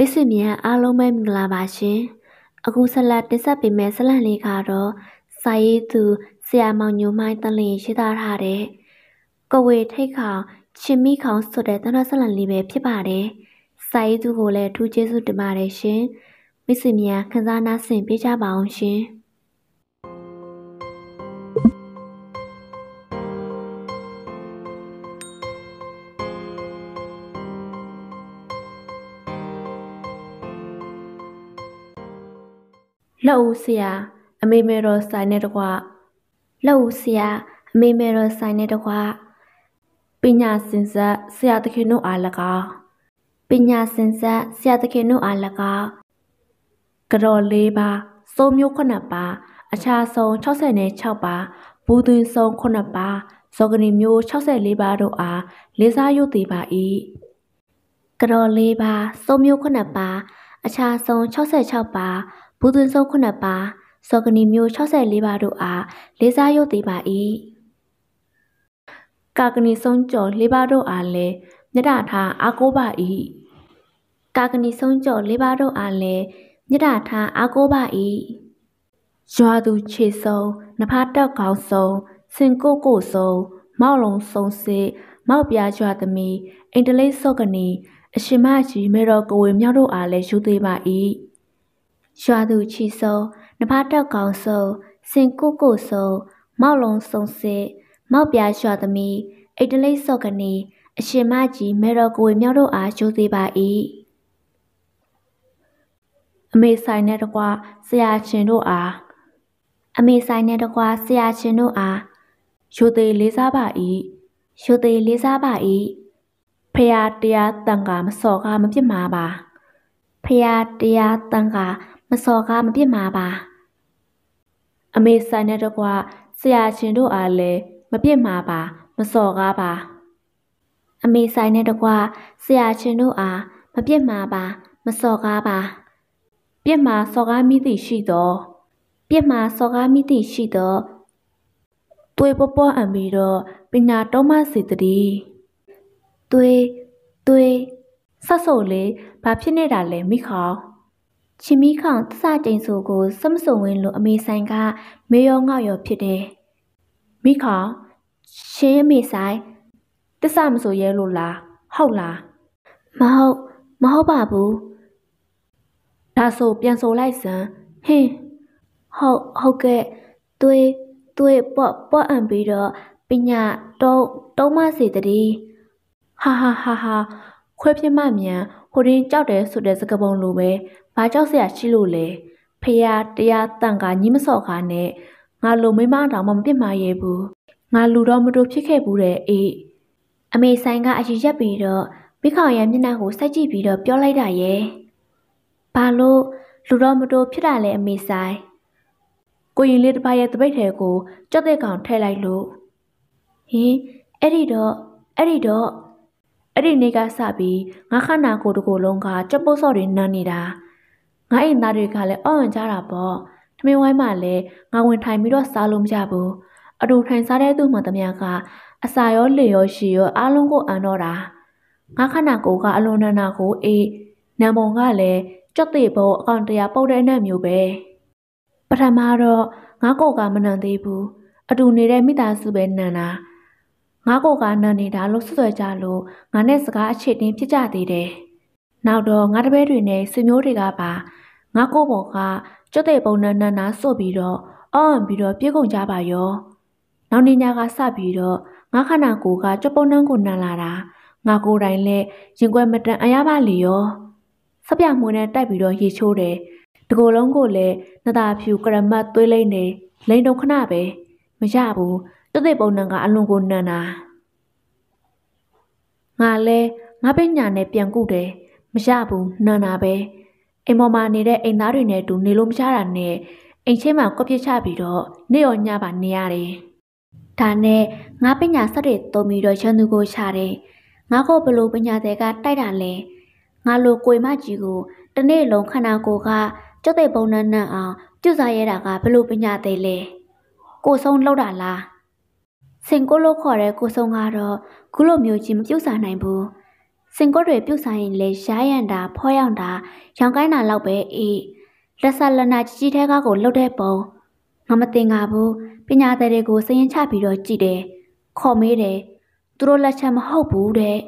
ပိတ်စစ်မြန်အားလုံးပဲမင်္ဂလာပါရှင်။အခုဆက်လက်တင်ဆက်ပေးမယ့်ဇလံလေးကတော့စာရေးသူဆရာမောင်ညိုမိုင်းတလင်ရေးသားထားတဲ့ကဝေထိတ်ခေါင်ချင်းမိခေါင်ဆိုတဲ့တနဆက်လံလေးပဲဖြစ်ပါတယ်။စာရေးသူကိုလည်းထူးကျေးဇူးတင်ပါတယ်ရှင်။မိတ်ဆွေများခန်းစားနာဆင်ပေးကြပါအောင်ရှင်။လက်ဦးဆရာအမေမေတော်ဆိုင်နဲ့တကွလက်ဦးဆရာအမေမေတော်ဆိုင်နဲ့တကွပညာစင်ဆက်ဆရာသခင်တို့အား၎င်းပညာစင်ဆက်ဆရာသခင်တို့အား၎င်းကတော်၄ပါစိုးမျိုး9ပါအခြားဆုံး66ပါဘူးသွင်းဆုံး9ပါဇောဂနီမျိုး64ပါတို့အားလေးစားရုပ်သေးပါ၏ကတော်၄ပါစိုးမျိုး9ပါအခြားဆုံး66ပါဘူသွင်းဆုံး9ပါစော်ကနီမျိုး64ပါတို့အားလေးစားရုပ်သေးပါ၏ကာကနီဆုံးကျော်၄ပါတို့အားလည်းမြတ်ထားအားကိုးပါ၏ကာကနီဆုံးကျော်၄ပါတို့အားလည်းမြတ်ထားအားကိုးပါ၏ရွာသူခြေဆုံးနဖားတက်ကောင်းဆုံးစင်ကိုကိုဆုံးမောက်လုံးဆုံးစစ်မောက်ပြားရွာသမီးအင်တလိတ်စော့ကနီအရှင်မကြီးမေတော်ကိုဝေမြောက်တို့အားလည်းယူသေးပါ၏ရွာသူချီဆုံနဖားတောက်ကောင်ဆုံစင်ကိုကိုဆုံမောက်လုံးဆုံစစ်မောက်ပြားရွာသမီးအိတ်တလိတ်စော့ကနေအရှင်မကြီးမေတော်ကိုမြောက်တို့အားရိုးသေးပါ၏အမေဆိုင်နဲ့တကွာဆရာရှင်တို့အားအမေဆိုင်နဲ့တကွာဆရာရှင်တို့အားရိုသေးလေးစားပါ၏ရိုသေးလေးစားပါ၏ဖရာတရားတန်ခါမစော်ကားမပြစ်မှာပါဖရာတရားတန်ခါမစော်ကားမပြစ်မှာပါ အမေဆန်တဲ့တကွဆရာရှင်တို့အားလည်းမပြစ်မှာပါမစော်ကားပါအမေဆိုင်နဲ့တကွဆရာရှင်တို့အားမပြစ်မှာပါမစော်ကားပါပြစ်မှာစော်ကားမိသည့်ရှိသောပြစ်မှာစော်ကားမိသည့်ရှိသောသွေးပေါ်ပေါ်အံပြီးတော့ပညာတုံးမစေတည်းသွေးသွေးဆက်စုပ်လေးဘာဖြစ်နေတာလဲမိခေါင်။ချီမီခေါင်သစတိန်ဆိုကိုစမစုံဝင်းလိုအမေဆိုင်ကမေရောငေါရောဖြစ်တယ်။မိခေါင်ရှင်းအမေဆိုင်သစမဆိုရဲလို့လားဟုတ်လားမဟုတ်မဟုတ်ပါဘူးဒါဆိုပြန်ဆိုလိုက်စမ်းဟင်းဟုတ်ဟုတ်ကဲ့သွေးသွေးပေါ့ပေါ့အံပြီးတော့ပညာတုံးတုံးမစီတည်းဟာဟာဟာဟာခွဲပြမမြန်ဟိုရင်ကြောက်တယ်ဆိုတဲ့စကားပုံလိုပဲဘာကြောက်စရာရှိလို့လဲဖះတရားတန်ကညီမစော့ခါနဲ့ငါလိုမိမတောင်မှမပြစ်မှာရဲဘူးငါလူတော်မတူဖြစ်ခဲ့ဘူးတဲ့အေးအမေဆိုင်ကအရင်ရက်ပြီးတော့မိခေါင်ရဲ့မျက်နှာကိုစိုက်ကြည့်ပြီးတော့ပြောလိုက်တာရဲ့ဘာလို့လူတော်မတူဖြစ်တာလဲအမေဆိုင်ကိုရင်လေးတစ်ပါးရဲ့တပိတ်ထဲကိုကြောက်တဲ့ကောင်ထည့်လိုက်လို့ဟင်အဲ့ဒီတော့အဲ့ဒီတော့အဲ့ဒီနေ့ကစပြီးငါခန္ဓာကိုယ်တစ်ခုလုံးကကြက်ပုတ်စော့တွေနမ်းနေတာငါအိမ်သားတွေကလည်းအော့ဝင်ကြတာပေါ့ထမင်းဝိုင်းမှလည်းငါဝင်ထိုင်ပြီးတော့စားလို့မရဘူးအတူထိုင်စားတဲ့သူမှတမန်ကအစာရောလေရောရှည်ရောအားလုံးကိုအံတော့တာငါခန္ဓာကိုယ်ကအလွန်နန္နာကိုအေးနံပုံကလည်းကြော့သေးဘောအကောင့်တရားပုတ်တဲ့နဲ့မျိုးပဲပထမတော့ငါကိုယ်ကမနန်သေးဘူးအတူနေတဲ့မိသားစုပဲနန်တာငါကိုကနန်နေတာလို့ဆွဆွဲကြလို့ငါနဲ့စကားအချစ်တင်းဖြစ်ကြသေးတယ်။နောက်တော့ငါတပည့်တွေနဲ့ဆွေမျိုးတွေကပါငါကိုဘောကကျွတ်တဲ့ပုံနန်နန်နာဆို့ပြီးတော့အောင်းပြီးတော့ပြေကုန်ကြပါရော။နောက်နေ့ညကစပြီးတော့ငါခန္ဓာကိုယ်ကကျွတ်ပုံနန်ကိုနန်လာတာငါကိုယ်တိုင်လည်းရင်ခွက်မတန်အရပါလေရော။ဆက်ပြမွေးနဲ့တိုက်ပြီးတော့ရေချိုးတယ်။ဒီကိုယ်လုံးကိုလည်းနတာဖြူကရမတ်သွေးလိမ့်နေလိန်တုံခဏပဲမရဘူးတသက်ပုံနံကအလွန်ကိုနန်တာငါလဲငါပဲညာနဲ့ပြန်ကုတယ်မရဘူးနာနာပဲအိမ်ပေါ်မှာနေတဲ့အိမ်သားတွေနဲ့အတူနေလို့မရတာနဲ့အိမ်ချင်းမှာကော့ပြစ်ချပြီးတော့နေရောညပါနေရတယ်ဒါနဲ့ငါပညာဆက်တွေတုံပြီးတော့ချန်သူကိုရှာတယ်ငါကိုဘလို့ပညာတွေကတိုက်တာလဲငါလိုကိုယ်မကြီးကို တနေ့လုံးခန္ဓာကိုယ်ကကြွတဲ့ပုံနန်းနန်းအောင်ကျူစာရတာကဘလို့ပညာသေးလဲကိုဆုံးလောက်တာလားစင်ကိုလို့ခေါ်တဲ့ကိုဆုံးကတော့ခုလိုမျိုးကြီးမပြုတ်စားနိုင်ဘူးစင်ကိုတွေပြုတ်စားရင်လေ ရှားရန်တာ ဖောရောင်တာ ရောင်ကိုင်းတာလောက်ပဲအေးလက်ဆက်လက်နာကြီးကြီးထဲကားကိုလှုပ်တဲ့ပုံငါမတင်ကားဘူးပညာသည်တွေကိုစရင်ချပြီးတော့ကြည်တယ်ခေါ်မေးတယ်သူတို့လက်ချက်မဟုတ်ဘူးတဲ့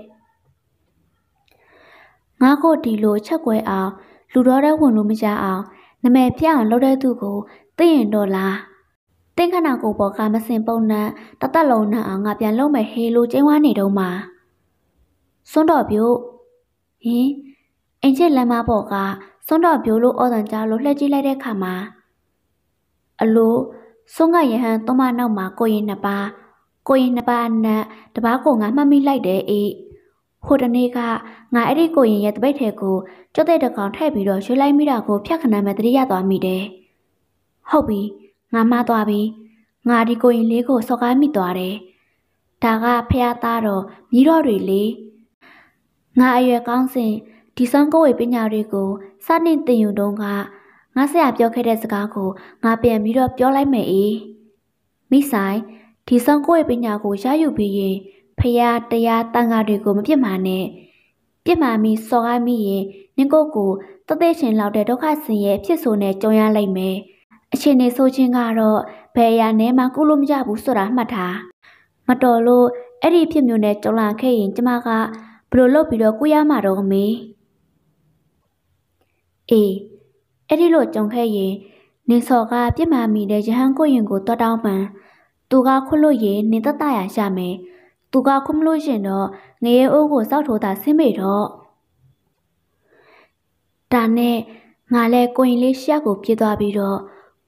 ငါကိုဒီလိုချက်ကွဲအောင်လူတော်တဲ့ဝင်လို့မရအောင်နမယ်ပြအောင်လုပ်တဲ့သူကို သိရင်တော့လား။တင်းခဏကိုပေါ်ကမစင်ပုံနဲ့တသက်လုံးနဲ့အောင်ငါပြန်လုံးမဲ့ဟေးလိုကျင်းဝါနေတော့မှစွန့်တော်ပြို့ဟင်အင်ချစ်လမ်းမပေါ်ကစွန့်တော်ပြို့လို့အော်တန်ကြားလို့လှည့်ကြည့်လိုက်တဲ့ခါမှာအလိုစွန့်ကရဟန်သုံးမနောက်မှာကိုရင်နှစ်ပါးကိုရင်နှစ်ပါးနဲ့တပားကိုငါမှတ်မိလိုက်တယ်အေးဟိုတနေ့ကငါအဲ့ဒီကိုရင်ရဲ့တပိတ်ထဲကိုကြောက်တဲ့တကောင်ထည့်ပြီးတော့ရွှေလိုက်မိတာကိုဖျက်ခဏမဲ့တတိရသွားမိတယ်ဟုတ်ပြီငါမှားသွားပြီငါဒီကိုရင်လေးကိုစော်ကားမိသွားတယ်ဒါကဖះသားတော်မိတော်တွေလေငါအရွယ်ကောင်းစဉ်ဒီဆုံးကိုယ်ပညာတွေကိုစနှင့်သင်ယူတုန်းကငါဆရာပြောခဲ့တဲ့စကားကိုငါပြန်ပြီးတော့ပြောလိုက်မယ်အေးမိဆိုင်ဒီဆုံးကိုယ်ပညာကိုရယူပြီးရင်ဖះတရားတန်ခါတွေကိုမပြစ်မှာနဲ့ပြစ်မှာမိစော်ကားမိရင်နင့်ကိုကိုတသက်ရှင်လောက်တဲ့ဒုက္ခဆင်းရဲဖြစ်ဆိုနဲ့ကြုံရလိမ့်မယ်။အခြေအနေဆိုးခြင်းကတော့ဘယ်ရနဲ့မှကုလို့မရဘူးဆိုတာမှတ်ထားမတော်လို့အဲ့ဒီဖြစ်မျိုးနဲ့ကြုံလာခဲ့ရင်ကျမကဘလို့လုပ်ပြီးတော့ကိုရမှာတော့မေးအေးအဲ့ဒီလိုကြုံခဲ့ရင်နင်းစော်ကပြစ်မှာမိတဲ့ရဟန်းကိုရင်ကိုတော်တောင်းပန်သူကခွလို့ရင်နင်းတတရရမယ်သူကခွမလို့ရင်တော့ငရေအိုးကိုစောက်ထိုးတာဆင်းမိတော့ဒါနဲ့ငါလဲကိုရင်လေးရှက်ကိုပြေးသွားပြီးတော့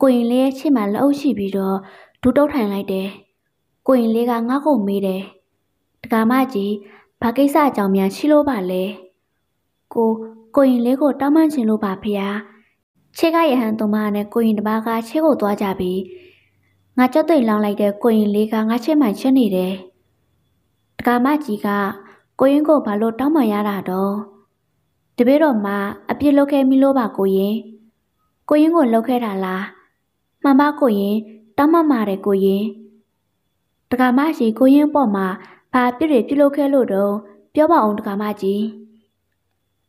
ကိုရင်လေးရဲ့ချစ်မှာလက်အုပ်ရှိပြီးတော့ဒူးတုပ်ထိုင်လိုက်တယ်။ကိုရင်လေးကငါ့ကိုမေးတယ်။တက္ကမကြီးဘာကိစ္စအကြောင်းများရှိလို့ပါလဲ။ကိုကိုရင်လေးကိုတောင်းပန်ခြင်းလို့ပါဖေ။ချစ်ကရဟန်သူမနဲ့ကိုရင်တပါးကချစ်ကိုသွားကြပြီးငါကြောက်သိမ်လောင်းလိုက်တဲ့ကိုရင်လေးကငါချစ်မှန်ချစ်နေတယ်။တက္ကမကြီးကကိုရင်ကိုဘာလို့တောင်းပန်ရတာတော့တပည့်တော်မှာအပြစ်လုပ်ခဲ့မိလို့ပါကိုရင်ကိုရင်ကိုလှုပ်ခဲ့တာလားမှန်ပါကိုရင်တောင်းမမာတယ်ကိုရင်တက္ကမရှိကိုရင်ပေါ်မှာဘာပြစ်တွေပြုလုပ်ခဲ့လို့တော့ပြောပါအောင်တက္ကမကြီး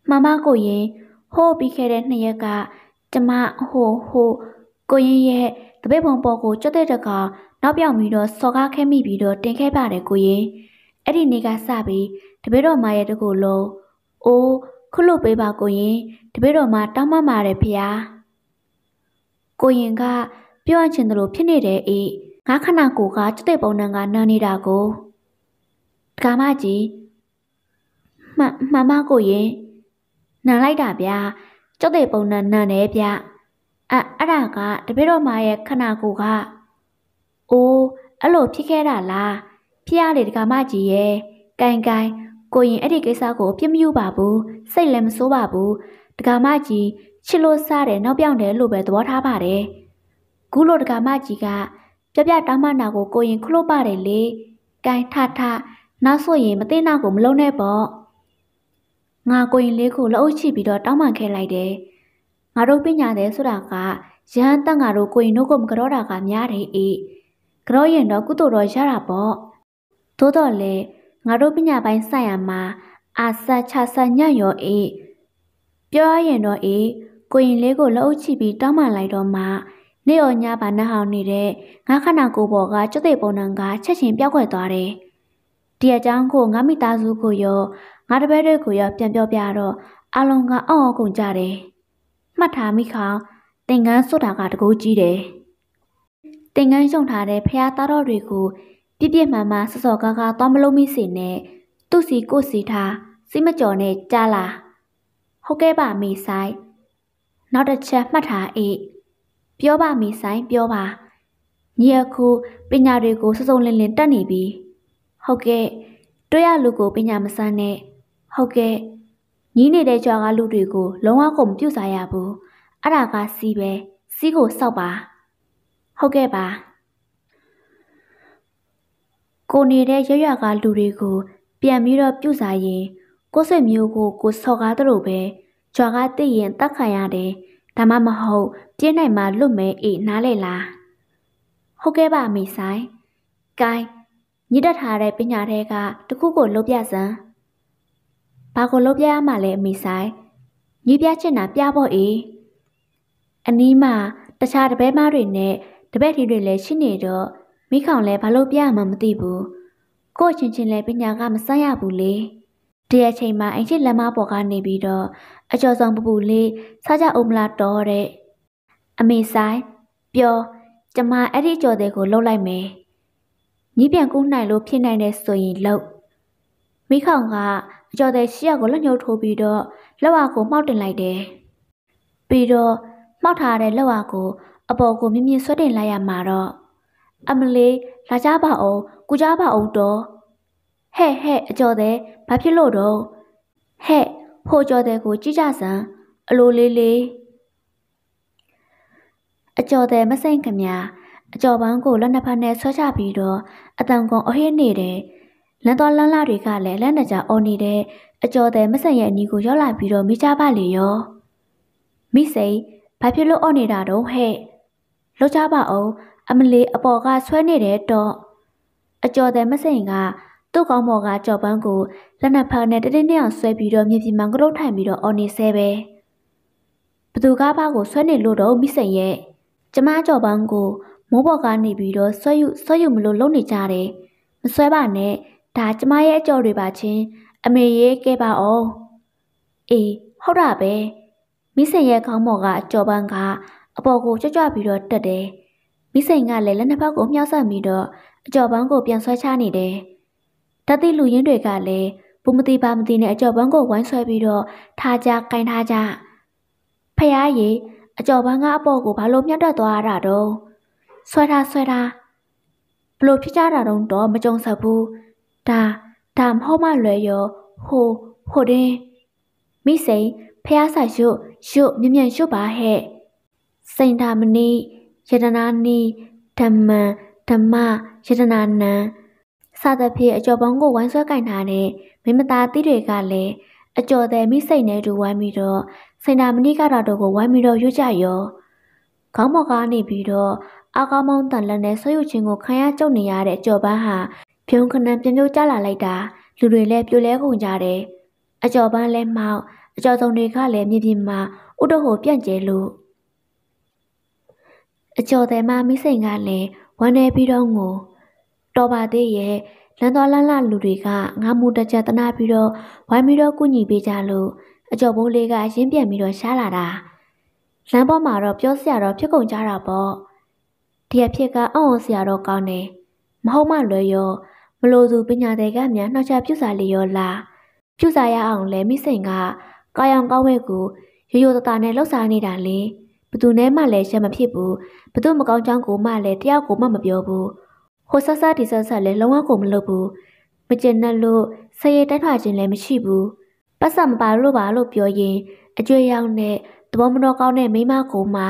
မှန်ပါကိုရင်ဟိုးပြီးခဲ့တဲ့နှစ်ရက်ကကျမဟိုဟိုကိုရင်ရဲ့တပည့်ပုံပေါ်ကိုကြွတဲ့တကောင်နောက်ပြောင်ပြီးတော့စော်ကားခဲမိပြီးတော့တင်ခဲ့ပါတယ်ကိုရင်အဲ့ဒီနေ့ကစပြီးတပည့်တော်မရဲ့တကူလုံးအိုးခုလို့ပေးပါကိုရင်တပည့်တော်မတောင်းမမာတယ်ဖေဟာကိုရင်ကပြောရချင်သလိုဖြစ်နေတယ်အေးငါခဏကိုကကျတဲ့ပုံနဲ့ငါနာနေတာကိုဒကာမကြီးမှမမကိုရင်နာလိုက်တာဗျာကျတဲ့ပုံနဲ့နာနေဗျအအဲ့ဒါကတပည့်တော်မရဲ့ခဏကိုကအိုးအဲ့လိုဖြစ်ခဲ့တာလားဖြစ်ရလေဒကာမကြီးရဲ့ကင်ကင်ကိုရင်အဲ့ဒီကိစ္စကိုပြစ်မယူပါဘူးစိတ်လည်းမဆိုးပါဘူးဒကာမကြီးချစ်လို့စားတယ်နောက်ပြောင်တယ်လို့ပဲသဘောထားပါတယ်ဂုလိုတကာမကြီးကပြပြတောင်းမနာကိုကိုရင်ခလို့ပါတယ်လေ။ကိုင်းထထနောက်ဆိုရင်မသိနာကိုမလုံးနဲ့ပေါ့။ငါကိုရင်လေးကိုလက်အုပ်ချပြီးတော့တောင်းပန်ခဲ့လိုက်တယ်။ငါတို့ပညာတယ်ဆိုတာကရဟန်းတန်ငါတို့ကိုရင်တို့ကိုမကြောတာကများတယ်အေး။ကြောရင်တော့ကုသိုလ်တော့ရတာပေါ့။သို့တော်လေငါတို့ပညာပိုင်းဆိုင်ရာမှာအာဆတ်ချဆတ်ညံ့ရောအေးပြောရရင်တော့အေးကိုရင်လေးကိုလှုပ်ချပြီးတောင်းပန်လိုက်တော့မှနေ့ော်ညပါနှဟောင်းနေတဲ့ငါခန္ဓာကိုယ်ပေါ်ကကျွတ်တဲ့ပုံနံကချက်ချင်းပြောက်ွက်သွားတယ်။ဒီအကြောင်းကိုငါမိသားစုကိုရောငါတပည့်တွေကိုရောပြန်ပြောပြတော့အလုံးကအောင့်အောင့်ကုန်ကြတယ်။မှတ်ထားမိခေါင်သင်္ကန်းစွတ်တာကတကူကြီးတယ်။သင်္ကန်းရှုံထားတဲ့ဖះသားတော်တွေကိုပြပြမှန်မှစစော်ကားကားသွားမလို့မိစေနဲ့သူ့စီကိုစီထားစိမကြော်နဲ့ကြားလာဟုတ်ကဲ့ပါမိဆိုင်နောက်တစ်ချက်မှတ်ထားအေးပြောပါမေဆိုင်ပြောပါညီအခုပညာတွေကိုစုံစုံလင်လင်တတ်နေပြီ ဟုတ်ကဲ့ တွေ့ရလူကိုပညာမစမ်းနဲ့ဟုတ်ကဲ့ညီနေတဲ့ကြွားကလူတွေကို လုံးဝကိုမပြုတ်စားရဘူးအဲ့ဒါကစီးပဲစီးကိုစောက်ပါဟုတ်ကဲ့ပါကိုနေတဲ့ရရကလူတွေကို ပြန်ပြီးတော့ပြုတ်စားရင် ကိုဆွေမျိုးကိုကိုဆော်ကားတို့ပဲကြွားကတည်ရင်တတ်ခံရတယ်ဒါမှမဟုတ်ကျင်းနိုင်မှာလွတ်မဲအေးနားလေလားဟုတ်ကဲ့ပါမိဆိုင်ဂိုင်းညစ်တက်ထားတဲ့ပညာတွေကတခုကိုလုတ်ပြစမ်းဘာကိုလုတ်ပြရမှာလဲအမိဆိုင်ညပြချင်တာပြဖို့အေးအနီးမှာတခြားတပည့်မတွေနဲ့တပည့်ထီတွေလည်းရှိနေတော့မိခေါင်လည်းဘာလို့ပြရမှမသိဘူးကို့ချင်းချင်းလည်းပညာကမဆက်ရဘူးလေတရချိန်မှာအင်ချစ်လက်မပေါ်ကနေပြီးတော့အကျော်ဆောင်ပပူလေးစားကြအောင်မလားတော်တဲ့အမေဆိုင်ပြောကျမအဲ့ဒီကြော်တဲ့ကိုလှုပ်လိုက်မယ်ညီပြန်ကူးနိုင်လို့ဖြစ်နိုင်တဲ့ဆိုရင်လှုပ်မိခေါင်ကအကြော်တဲ့ရှီရကိုလက်ညှိုးထိုးပြီးတော့လက်ဝါကိုမှောက်တင်လိုက်တယ်ပြီးတော့မှောက်ထားတဲ့လက်ဝါကိုအပေါ်ကိုမြင်းမြင်းဆွတ်တင်လိုက်ရမှာတော့အမလေးလာကြပါအောင်ကုကြပါအောင်တော့ဟဲ့ဟဲ့အကျော်တဲ့ဘာဖြစ်လို့တော့ဟဲ့ဟိုကျော်တဲ့ကိုကြည့်ကြစမ်းအလိုလေးလေးအကျော်တယ်မစိမ့်ခင်များအကျော်ပန်းကိုလက်နှစ်ဖက်နဲ့ဆွဲချပြီးတော့အတန်ကုန်အဟင်းနေတယ်လန်တော်လန်းလာတွေကလည်းလက်နှစ်ကြာအော်နေတဲ့အကျော်တယ်မဆက်ရဲ့အနီကိုရောက်လာပြီးတော့မိကြပါလေရောမိစိန်ဘာဖြစ်လို့အော်နေတာတော့ဟဲ့လောက်ကြပါအောင်အမလေးအပေါ်ကဆွဲနေတဲ့တော့အကျော်တယ်မစိန်ကသူ့ကောင်းမော်ကကြော်ပန်းကိုလက်နှစ်ဖက်နဲ့တတိနဲ့အောင်ဆွဲပြီးတော့မြေပြင်မှာကလုတ်ထိုင်ပြီးတော့အော်နေဆဲပဲဘသူကားပါကိုဆွဲနေလို့တော့မိစိန်ရဲ့ကျမကြော်ပေါင်းကိုမိုးပေါ်ကနေပြီးတော့ဆွဲယူဆွဲယူမလို့လုံနေကြတယ်မဆွဲပါနဲ့ဒါကျမရဲ့အကြော်တွေပါချင်းအမေရဲ့ကဲပါအောင်အေးဟုတ်တာပဲမိစင်ရဲ့ခေါင်းပေါ်ကအကြော်ပန်းကအပေါ်ကိုကြွကြွပြီးတော့တက်တယ်မိစင်ကလည်းလက်နှစ်ဖက်ကိုမြှောက်ဆက်ပြီးတော့အကြော်ပန်းကိုပြန်ဆွဲချနေတယ်တတိလူရင်းတွေကလည်းဘူမတိပါမတိနဲ့အကြော်ပန်းကိုဝိုင်းဆွဲပြီးတော့ထားကြကင်ထားကြဖះရေအကျော်ပန်းကအပေါ်ကိုဘာလို့မြတ်တက်သွားရတာတုံးဆွဲတာဆွဲတာဘလို့ဖြစ်ကြတာတုံးတော့မကြုံဆက်ဘူးဒါဒါမဟုတ်မှလွယ်ရောဟိုဟိုတင်းမိစိန်ဖះဆာရွတ်ရွတ်မြမြန်ရွတ်ပါဟဲ့စိန်ဓာမဏိယတနာနိဓမ္မဓမ္မယတနာနံစသဖြင့်အကျော်ပေါင်းကိုဝိုင်းဆွဲကင်ထားတဲ့မိမသားတိတွေကလည်းအကျော်တဲ့မိစိတ်နဲ့တူဝိုင်းပြီးတော့စိန်တာမဏိကတော့တော့ကိုဝိုင်းပြီးတော့ရွတ်ကြရောခေါင်းပေါ်ကနေပြီးတော့အာကောင်းမောင်းတန်လက်နဲ့ဆွေးယူခြင်းကိုခံရကြုံနေရတဲ့ကြော်ပန်းဟာဖြုံခဏပြမျိုးကျလာလိုက်တာလူတွေလည်းပြိုလဲကုန်ကြတယ်အကြော်ပန်းလည်းမောက်အကြော်စုံတွေကလည်းမြေပြင်မှာဥတဟိုပြန့်ကျဲလို့အကျော်တယ်မမိစိန်ကလည်းဝမ်းနေပြီးတော့ငိုတော်ပါသေးရဲ့လန်တော်လန်လာလူတွေကငါမူတကြတနာပြီးတော့ဝိုင်းပြီးတော့ကုညီပေးကြလို့အကျော်ဘိုးလေးကရင်းပြန်ပြီးတော့ရှားလာတာလမ်းပေါ်မှာတော့ပြောစရာတော့ဖြစ်ကုန်ကြတာပေါ့ဒီအဖြစ်ကအံ့ဩစရာတော့ကောင်းတယ်မဟုတ်မှလွယ်ရောမလို့သူပညာတွေကများနှောက်ချပြုစာလေရောလားပြုစာရအောင်လဲမိစိန်ကကာယောင်ကောင်းဝဲကိုရိုးရိုးသားသားနဲ့လှုပ်ရှားနေတာလေဘသူနဲ့မှလည်းရှက်မဖြစ်ဘူးဘသူမကောင်းကြောင်းကိုမှလည်းတယောက်ကိုမှမပြောဘူးဟိုဆဆဒီဆဆလည်းလုံးဝကိုမလုပ်ဘူးမကျင်နဲ့လို့ဆရေတိုက်ထွာခြင်းလည်းမရှိဘူးပတ်စံမပါလို့ပါလို့ပြောရင်အကျွေးရောက်နဲ့သဘောမတော်ကောင်းတဲ့မိမကိုမှ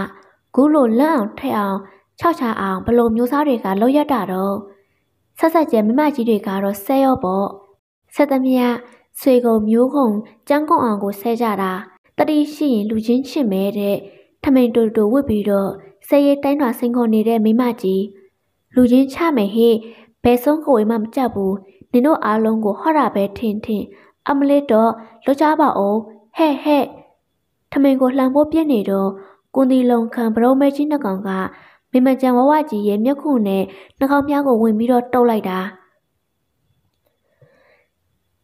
ဂုလိုလန့်အောင်ထက်အောင်ခြောက်ချအောင်ဘလို့မျိုးစားတွေကလောက်ရတာတော့ဆက်ဆက်ကျဲမိမကြီးတွေကတော့ဆဲရော့ပေါ့ဆက်သမျှဆွေကုံမျိုးကုံ ကြမ်းကုံအောင်ကိုဆဲကြတာတတိရှိရင်လူချင်းချစ်မဲတဲ့ထမိန်တူတူဝစ်ပြီးတော့ဆဲရဲတိုင်းတော်စင်ခုန်နေတဲ့မိမကြီးလူချင်းချမယ်ဟေ့ဘယ်ဆုံးကိုဝေးမှမကြောက်ဘူးနင်တို့အားလုံးကိုဟောတာပဲထင်ထင်အမလေးတော့လွတ်ကြပါအောင်ဟဲ့ဟဲ့ထမင်ကိုလှန်ဖို့ပြက်နေတော့ကွန်ဒီလုံခံဘရုံးမဲကြီးနှကောင်ကမိမကြံဝဝကြီးရဲ့မျက်ခုနဲ့နှကောင်ပြားကိုဝင်ပြီးတော့တုပ်လိုက်တာ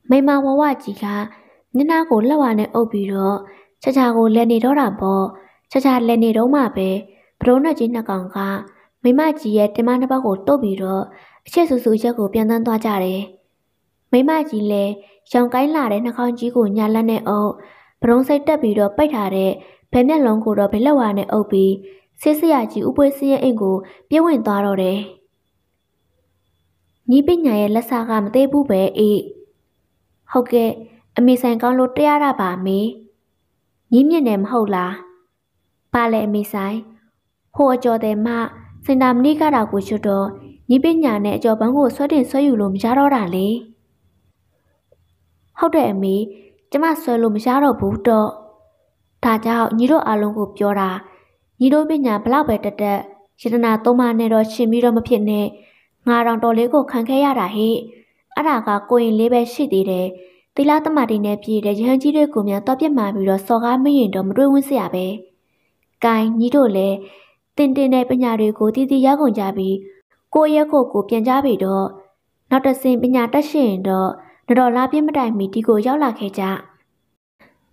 မိမဝဝကြီးကညနာကိုလက်ဝါနဲ့အုပ်ပြီးတော့ချာချာကိုလက်နေတော့တာပေါ့ချာချာလက်နေတော့မှပဲဘရုံးနဲ့ကြီးနှကောင်ကမိမကြီးရဲ့တင်မနှစ်ပတ်ကိုတုပ်ပြီးတော့အချက်ဆူဆူချက်ကိုပြန်တန်းသွားကြတယ်မိမကြီးလည်းရောင်ကိုင်းလာတဲ့နှာခေါင်းကြီးကိုညာလက်နဲ့အုပ်ဗရုံစိတ်တက်ပြီးတော့ပိတ်ထားတဲ့ဘဲမျက်လုံးကိုတော့ဘလက်ဝါနဲ့အုပ်ပြီးဆေးဆရာကြီးဥပွေးစင်းရဲ့အိမ်ကိုပြေးဝင်သွားတော့တယ်ညီပညာရဲ့လက်စာကမသေးဘူးပဲအေးဟုတ်ကဲ့အမေဆိုင်ကောင်းလို့တရားရပါမေညီမြင့်တယ်မဟုတ်လားပါလေအမေဆိုင်ဟိုအကျော်တယ်မစင်တာမဏိကတော့ကိုချွတ်တော့ညီပညာနဲ့အကျော်ဘန်းကိုဆွဲတင်ဆွဲယူလို့မရတော့တာလေဟုတ်တယ်အမေကျမဆွဲလို့မရတော့ဘူးတော့ဒါကြောင့်ညီတို့အားလုံးကိုပြောတာညီတို့ပညာဘလောက်ပဲတက်တက်ယတနာသုံးပါးနဲ့တော့ရှင်ပြီးတော့မဖြစ်နဲ့ငါတော်တော်လေးကိုခံခဲ့ရတာဟဲ့အဲ့ဒါကကိုရင်လေးပဲရှိသေးတယ်သီလသမารီနဲ့ပြည့်တဲ့ရဟန်းကြီးတွေကိုများတော့ပြတ်မှာပြီးတော့စော်ကားမရင်တော့မတွေးဝန်းစရာပဲ။ကိုင်းညီတို့လည်းတင်တင်တဲ့ပညာတွေကိုတည်တည်ရကုန်ကြပြီးကိုယ့်ရဲ့ကိုယ်ကိုပြန်ကြပြီတော့နောက်တစ်ဆင့်ပညာတက်ရှင်တော့တော်တော်လားပြင်းမတိုင်မီတီကိုရောက်လာခဲ့ကြ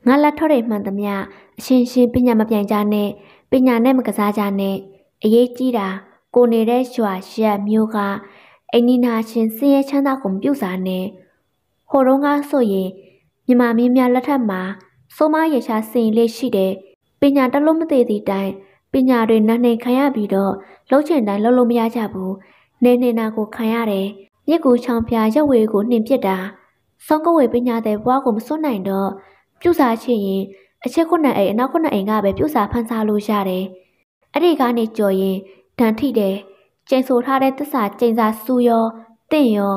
ငါလက်ထော့တယ်မှန်သမျှအရှင်ရှင်ပညာမပြိုင်ကြနဲ့ပညာနဲ့မကစားကြနဲ့အရေးကြီးတာ ကိုနေတဲ့ရွာရက်မျိုးကအိနီနာရှင်စင်ရဲ့ချမ်းသာကိုပြုစားနေဟိုတုန်းကဆိုရင်မြမမင်းများလက်ထက်မှာစိုးမရေရှာစင်လေးရှိတယ်ပညာတက်လို့မသေးသည့်တိုင်ပညာတွေနန်းနေခံရပြီးတော့လှုပ်ချင်တိုင်းလှုပ်လို့မရကြဘူးနေနေနာကိုခံရတယ်မြစ်ကူချောင်ပြရက်ဝေကိုနှင်ပစ်တာဆုံးကဝေပညာတဲ့ဘွားကိုမစွန့်နိုင်တော့ပြုစာချင်ရင်အချက်ခုနှစ်အိမ်အနောက်ခုနှစ်အိမ်ကပဲပြုစာဖန်ဆာလို့ရတယ်။အဲ့ဒီကနေကြော်ရင်ဒဏ်ထိတယ်။ကျိန်ဆိုထားတဲ့သစ္စာကျိန်စာစူရောတင့်ရော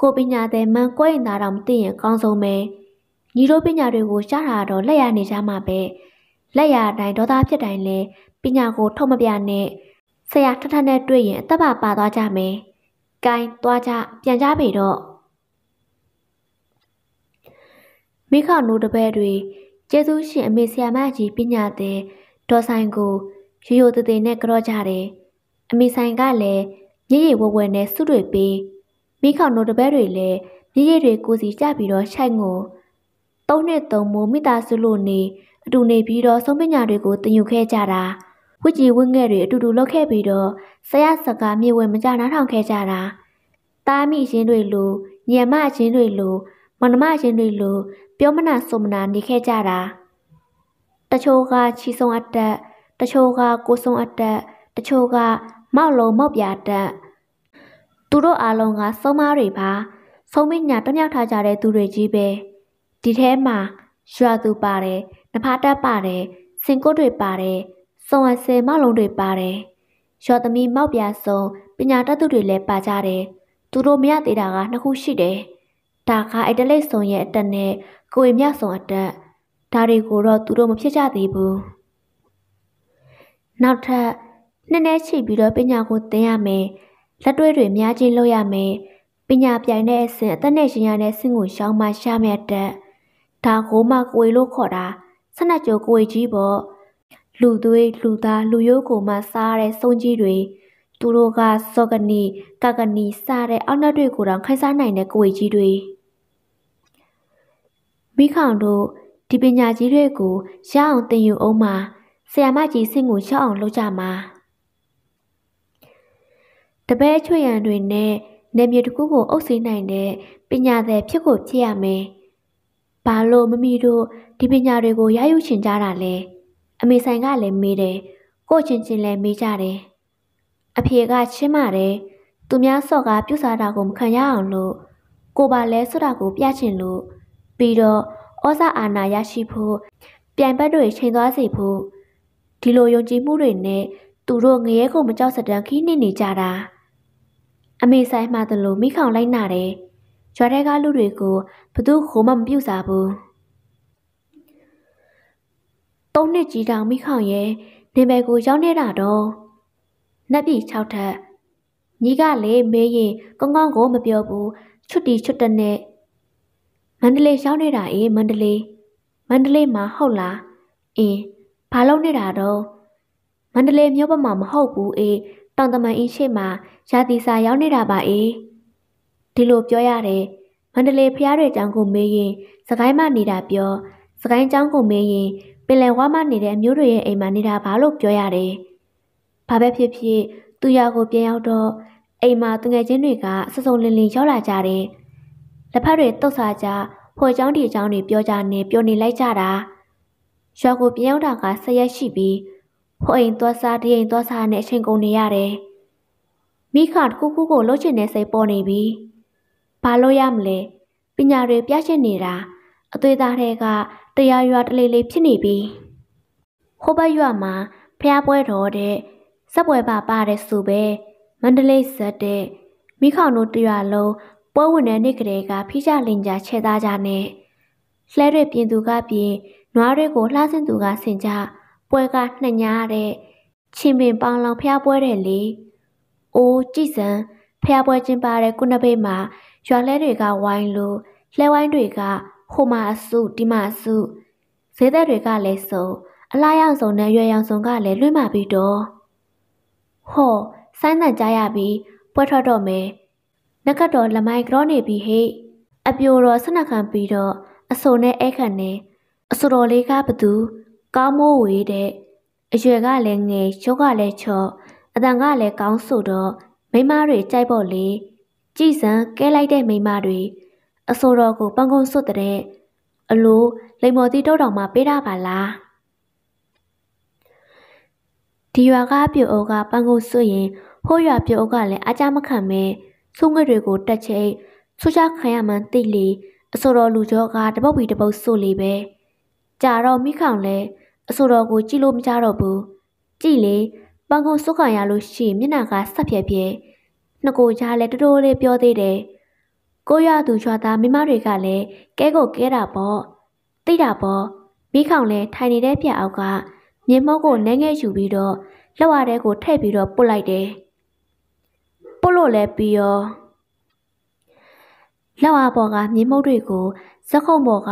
ကိုပညာတဲ့မန်ကွဲရင်သာတော့မသိရင်ကောင်းဆုံးပဲ။ညီတို့ပညာတွေကိုရှားတာတော့လက်ရနေကြမှာပဲ။လက်ရအတိုင်းဒေါသဖြစ်တိုင်းလဲပညာကိုထုတ်မပြနဲ့။ဆရာထထနဲ့တွေ့ရင်အသက်ပါပါသွားကြမယ်။ကိုင်းသွားကြပြန်ကြပြီတော့မိခနိုးတပည့်တွေကျေးဇူးရှင်အမေဆရာမကြီးပညာတဲ့ဒေါ်ဆိုင်ကို ရိုးရိုးတည်နဲ့ကြော့ကြတယ်အမေဆိုင်ကလည်းရည်ရည်ဝဲဝဲနဲ့စုတွေပေးမိခနိုးတပည့်တွေလည်းရည်ရည်တွေကိုစီကြပြီးတော့ရှိုက်ငုံသုံးနှစ်သုံးမိုးမိသားစုလို့နေအတူနေပြီးတော့ဆုံးပညာတွေကိုတင်ယူခဲ့ကြတာဝစ်ကြီးဝင်းငယ်တွေအတူတူလုပ်ခဲ့ပြီးတော့ဆရာစကားမြေဝင်မကြနားထောင်ခဲ့ကြတာတားမိရှင်တွေလိုညံမရှင်တွေလိုမနမရှင်တွေလိုပြောမနာဆိုမနာနေခဲ့ကြတာတချို့ကချီဆုံးအတက်တချို့ကကိုဆုံးအတက်တချို့ကမောက်လုံးမောက်ပြာတက်သူတို့အားလုံးကဆုံးမတွေပါဆုံးမညာတမြောက်ထားကြတဲ့သူတွေကြီးပဲဒီထဲမှာရွာသူပါတယ်နဖားတက်ပါတယ်စင်ကုတ်တွေပါတယ်စုံအစင်မောက်လုံးတွေပါတယ်ရွာသမီးမောက်ပြာဆုံးပညာတတ်သူတွေလည်းပါကြတယ်သူတို့မရသေးတာကနှစ်ခုရှိတယ်တာခါအတလိတ်ဆုံရဲ့အတက်နဲ့ကိုယ်မြဆုံအတက်ဒါတွေကိုတော့သူတို့မဖြစ်ကြသေးဘူးနောက်ထပ်နည်းနည်းချိပြီးတော့ပညာကိုသင်ရမယ်လက်တွဲတွေများချင်းလုပ်ရမယ်ပညာပြိုင်တဲ့အဆင့်အသက်နဲ့ရှင်ရတဲ့အဆင့်ကိုရှောင်းမှရှာမြတ်တက်ဒါကိုမှကိုယ်လို့ခေါ်တာဆက်နှက်ကြိုကိုယ်ကြီးပေါ့လူသွေးလူသားလူရိုးကိုမှစားရတဲ့စုံကြီးတွေ သူတို့ကစောကနီကကနီစားတဲ့အောက်နှက်တွေကိုတောင်ခိုင်းစားနိုင်တဲ့ကိုယ်ကြီးတွေမိခေါင်တို့ဒီပညာကြီးတွေကိုရအောင်သင်ယူအောင်မှာဆရာမကြီးစင့်ကိုရောက်အောင်လုပ်ကြမှာတပည့်ချွေရန်တွေနဲ့နေမြေတစ်ခုကိုအုပ်စေနိုင်တဲ့ပညာသည်ဖြစ်ကိုဖြစ်ရမယ်။ဘာလို့မမီတို့ဒီပညာတွေကိုရယူချင်ကြတာလဲ။အမေဆိုင်ကလည်းမေးတယ်။ကိုချင်းချင်းလည်းမေးကြတယ်။အဖေကချင်းမာတယ်။သူများစော့ကပြုစားတာကိုမခံရအောင်လို့ကိုပါလဲဆွတာကိုပြချင်လို့ပြီးတော့ဩဇာအာဏာရရှိဖို့ပြိုင်ဘက်တွေချိန်သွားစေဖို့ဒီလိုယုံကြည်မှုတွေနဲ့သူတို့ငရဲကိုမကြောက်စတန်ခီးနေနေကြတာအမေဆိုင်မှတလို့မိခေါင်လိုက်နာတယ်ရွာထဲကလူတွေကိုဘသူခိုးမှမပြုတ်စားဘူးသုံးနှစ်ကြီးတောင်မိခေါင်ရဲ့နေမယ်ကိုရောက်နေတာတော့နတ်ပြည်၆ထပ်ညီကလည်းမေးရင်ကောင်းကောင်းကိုမပြောဘူးချွတ်တီချွတ်တနဲ့မန္တလေးရောက်နေတာအေးမန္တလေးမန္တလေးမှာဟုတ်လားအင်းဘာလုပ်နေတာတော့မန္တလေးမြို့ပေါ်မှာမဟုတ်ဘူးအေးတောင်တမန်အင်းရှိမှာရာသီစာရောက်နေတာပါအေးဒီလိုပြောရတယ်မန္တလေးဖျားတွေကြောင့်ကိုမေးရင်စကိုင်းမှနေတာပြောစကိုင်းကျောင်းကိုမေးရင်ပင်လယ်ဝါမှနေတဲ့အမျိုးတွေရဲ့အိမ်မှာနေတာဘာလို့ပြောရတယ်ဘာပဲဖြစ်ဖြစ်သူရကိုပြန်ရောက်တော့အိမ်မှာသူငယ်ချင်းတွေကစစုံလင်လင်ရောက်လာကြတယ်။လက်ဖက်တွေတုတ်စားကြဖွယ်ချောင်းတီချောင်းတွေပြောကြနေပြောနေလိုက်ကြတာရွာကိုပြောင်းတာကဆက်ရက်ရှိပြီးဖွယ်အိမ်သွားစားတရင်သွားစားနဲ့အချိန်ကုန်နေရတယ်မိခတခုခုကိုလှုပ်ချင်တဲ့စိတ်ပေါ်နေပြီဘာလို့ရမလဲပညာတွေပြရှင်းနေတာအသွေးသားတွေကတရားရွာတလေလေးဖြစ်နေပြီဟိုဘက်ရွာမှာဖျားပွဲတော်တဲ့စက်ပွဲပါပါတဲ့ဆိုပဲမန္တလေးဇက်တဲ့မိခေါင်တို့တရွာလုံးပွဲဝင်တဲ့နေ့ကလေးကဖိကြလင်ကြချဲသားကြနဲ့လှဲတွေပြင်သူကပြင်နွားတွေကိုလှဆင်းသူကဆင်ကြပွဲကနှစ်ညာတဲ့ချင်းပင်ပေါင်လောင်ဖျားပွဲတယ်လေအိုးကြည်စံဖျားပွဲကျင်းပတဲ့ခုနှစ်ဘက်မှာရွာလဲတွေကဝိုင်းလို့လှဲဝိုင်းတွေကဟိုမှာအစုဒီမှာအစုဈေးသက်တွေကလည်းစုံအလားရောက်စုံနဲ့ရွယ်ရောင်စုံကလည်းလွင့်မာပြီးတော့ဟောဆိုင်းတန်ကြရပြီးပွဲထွက်တော့မယ်နကတော်လမိုင်ကြောနေပြီဟိအပြိုတော်ဆက်နှခံပြီးတော့အဆုံနဲ့အဲ့ခန့်နဲ့အစတော်လေးကဘသူကောင်းမိုးဝေးတဲ့အရွယ်ကလည်းငယ်ရုပ်ကလည်းချော့အတန်ကလည်းကောင်းဆိုတော့မိမတွေကြိုက်ပေါ့လေကြည်စံကဲလိုက်တဲ့မိမတွေအစိုးတော်ကိုပန်ကုန်းစွတ်တဲ့အလိုလိမ္မော်တီတုတ်တော်မှာပေးတာပါလားဒီရွာကပြုတ်အိုကပန်ကုန်းစွတ်ရင်ဟိုးရွာပြုတ်အိုကလည်းအကြမခံမဲ့စုငွေတွေကိုတက်ချိတ်ဆူချခံရမှန်းသိလေအစိုးရလူကျော်ကတပုတ်ပြီးတပုတ်ဆို့လေပဲကြာတော့မိခေါင်လဲအစိုးရကိုကြည့်လို့မကြတော့ဘူးကြည့်လေပန်းကုန်းစုခံရလို့ရှိမျက်နှာကဆက်ဖြက်ဖြက်နှစ်ကိုကြားလဲတိုးတိုးလေးပြောသေးတယ်ကိုရသူရွာသားမိမတွေကလည်းကဲကိုကဲတာပေါ့သိတာပေါ့မိခေါင်လဲထိုင်နေတဲ့ပြအောက်ကမြေမောက်ကိုနှဲငဲယူပြီးတော့လောက်ရတဲ့ကိုထည့်ပြီးတော့ပုတ်လိုက်တယ်ပုတ်လို့လဲပြီးရောလက်ဝါပေါ်ကမြေမုတ်တွေကိုဇက်ခုံပေါ်က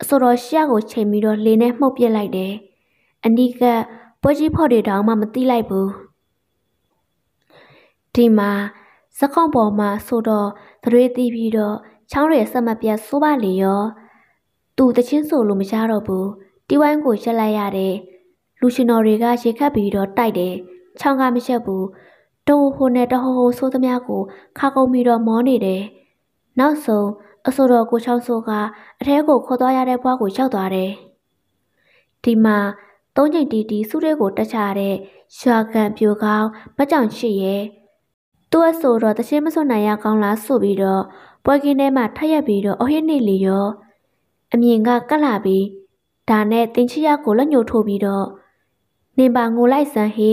အစောတော်ရှရကိုချိန်ပြီးတော့လေနဲ့မှုတ်ပြစ်လိုက်တယ်။အနီးကပွဲကြီးဖော့တွေတောင်မှမသိလိုက်ဘူး။ဒီမှာဇက်ခုံပေါ်မှာဆိုတော့သရွေးတီးပြီးတော့ချောင်းတွေဆက်မပြတ်ဆိုးပါလေရော။သူတချင်းဆိုလို့မရတော့ဘူး။တီဝိုင်းကိုရက်လိုက်ရတယ်။လူရှင်တော်တွေကရေခတ်ပြီးတော့တိုက်တယ်။ချောင်းကမရက်ဘူး။တဟိုဟိုနဲ့တဟိုဟိုဆိုးသမျှကိုခါကုန်ပြီးတော့မောနေတယ်။နောက်ဆုံးအစိုးရကိုချောင်းဆိုးကအထဲကိုခေါ်သွားရတဲ့ဘွားကိုရောက်သွားတယ်။ဒီမှာ သုံးချိန်တီတီစုရဲကိုတက်ချတဲ့ရွာကန်ပြိုကောင်း မကြောင်ရှိရဲ့သူအဆိုတော့တရှင်းမစွနိုင်ရကောင်းလားဆိုပြီးတော့ပွဲကင်းထဲမှာထရက်ပြီးတော့အဟင်းနေလီရောအမြင်ကကက်လာပြီးဒါနဲ့တင်ချီရကိုလက်ညှိုးထိုးပြီးတော့နင်ပါငိုလိုက်စမ်းဟိ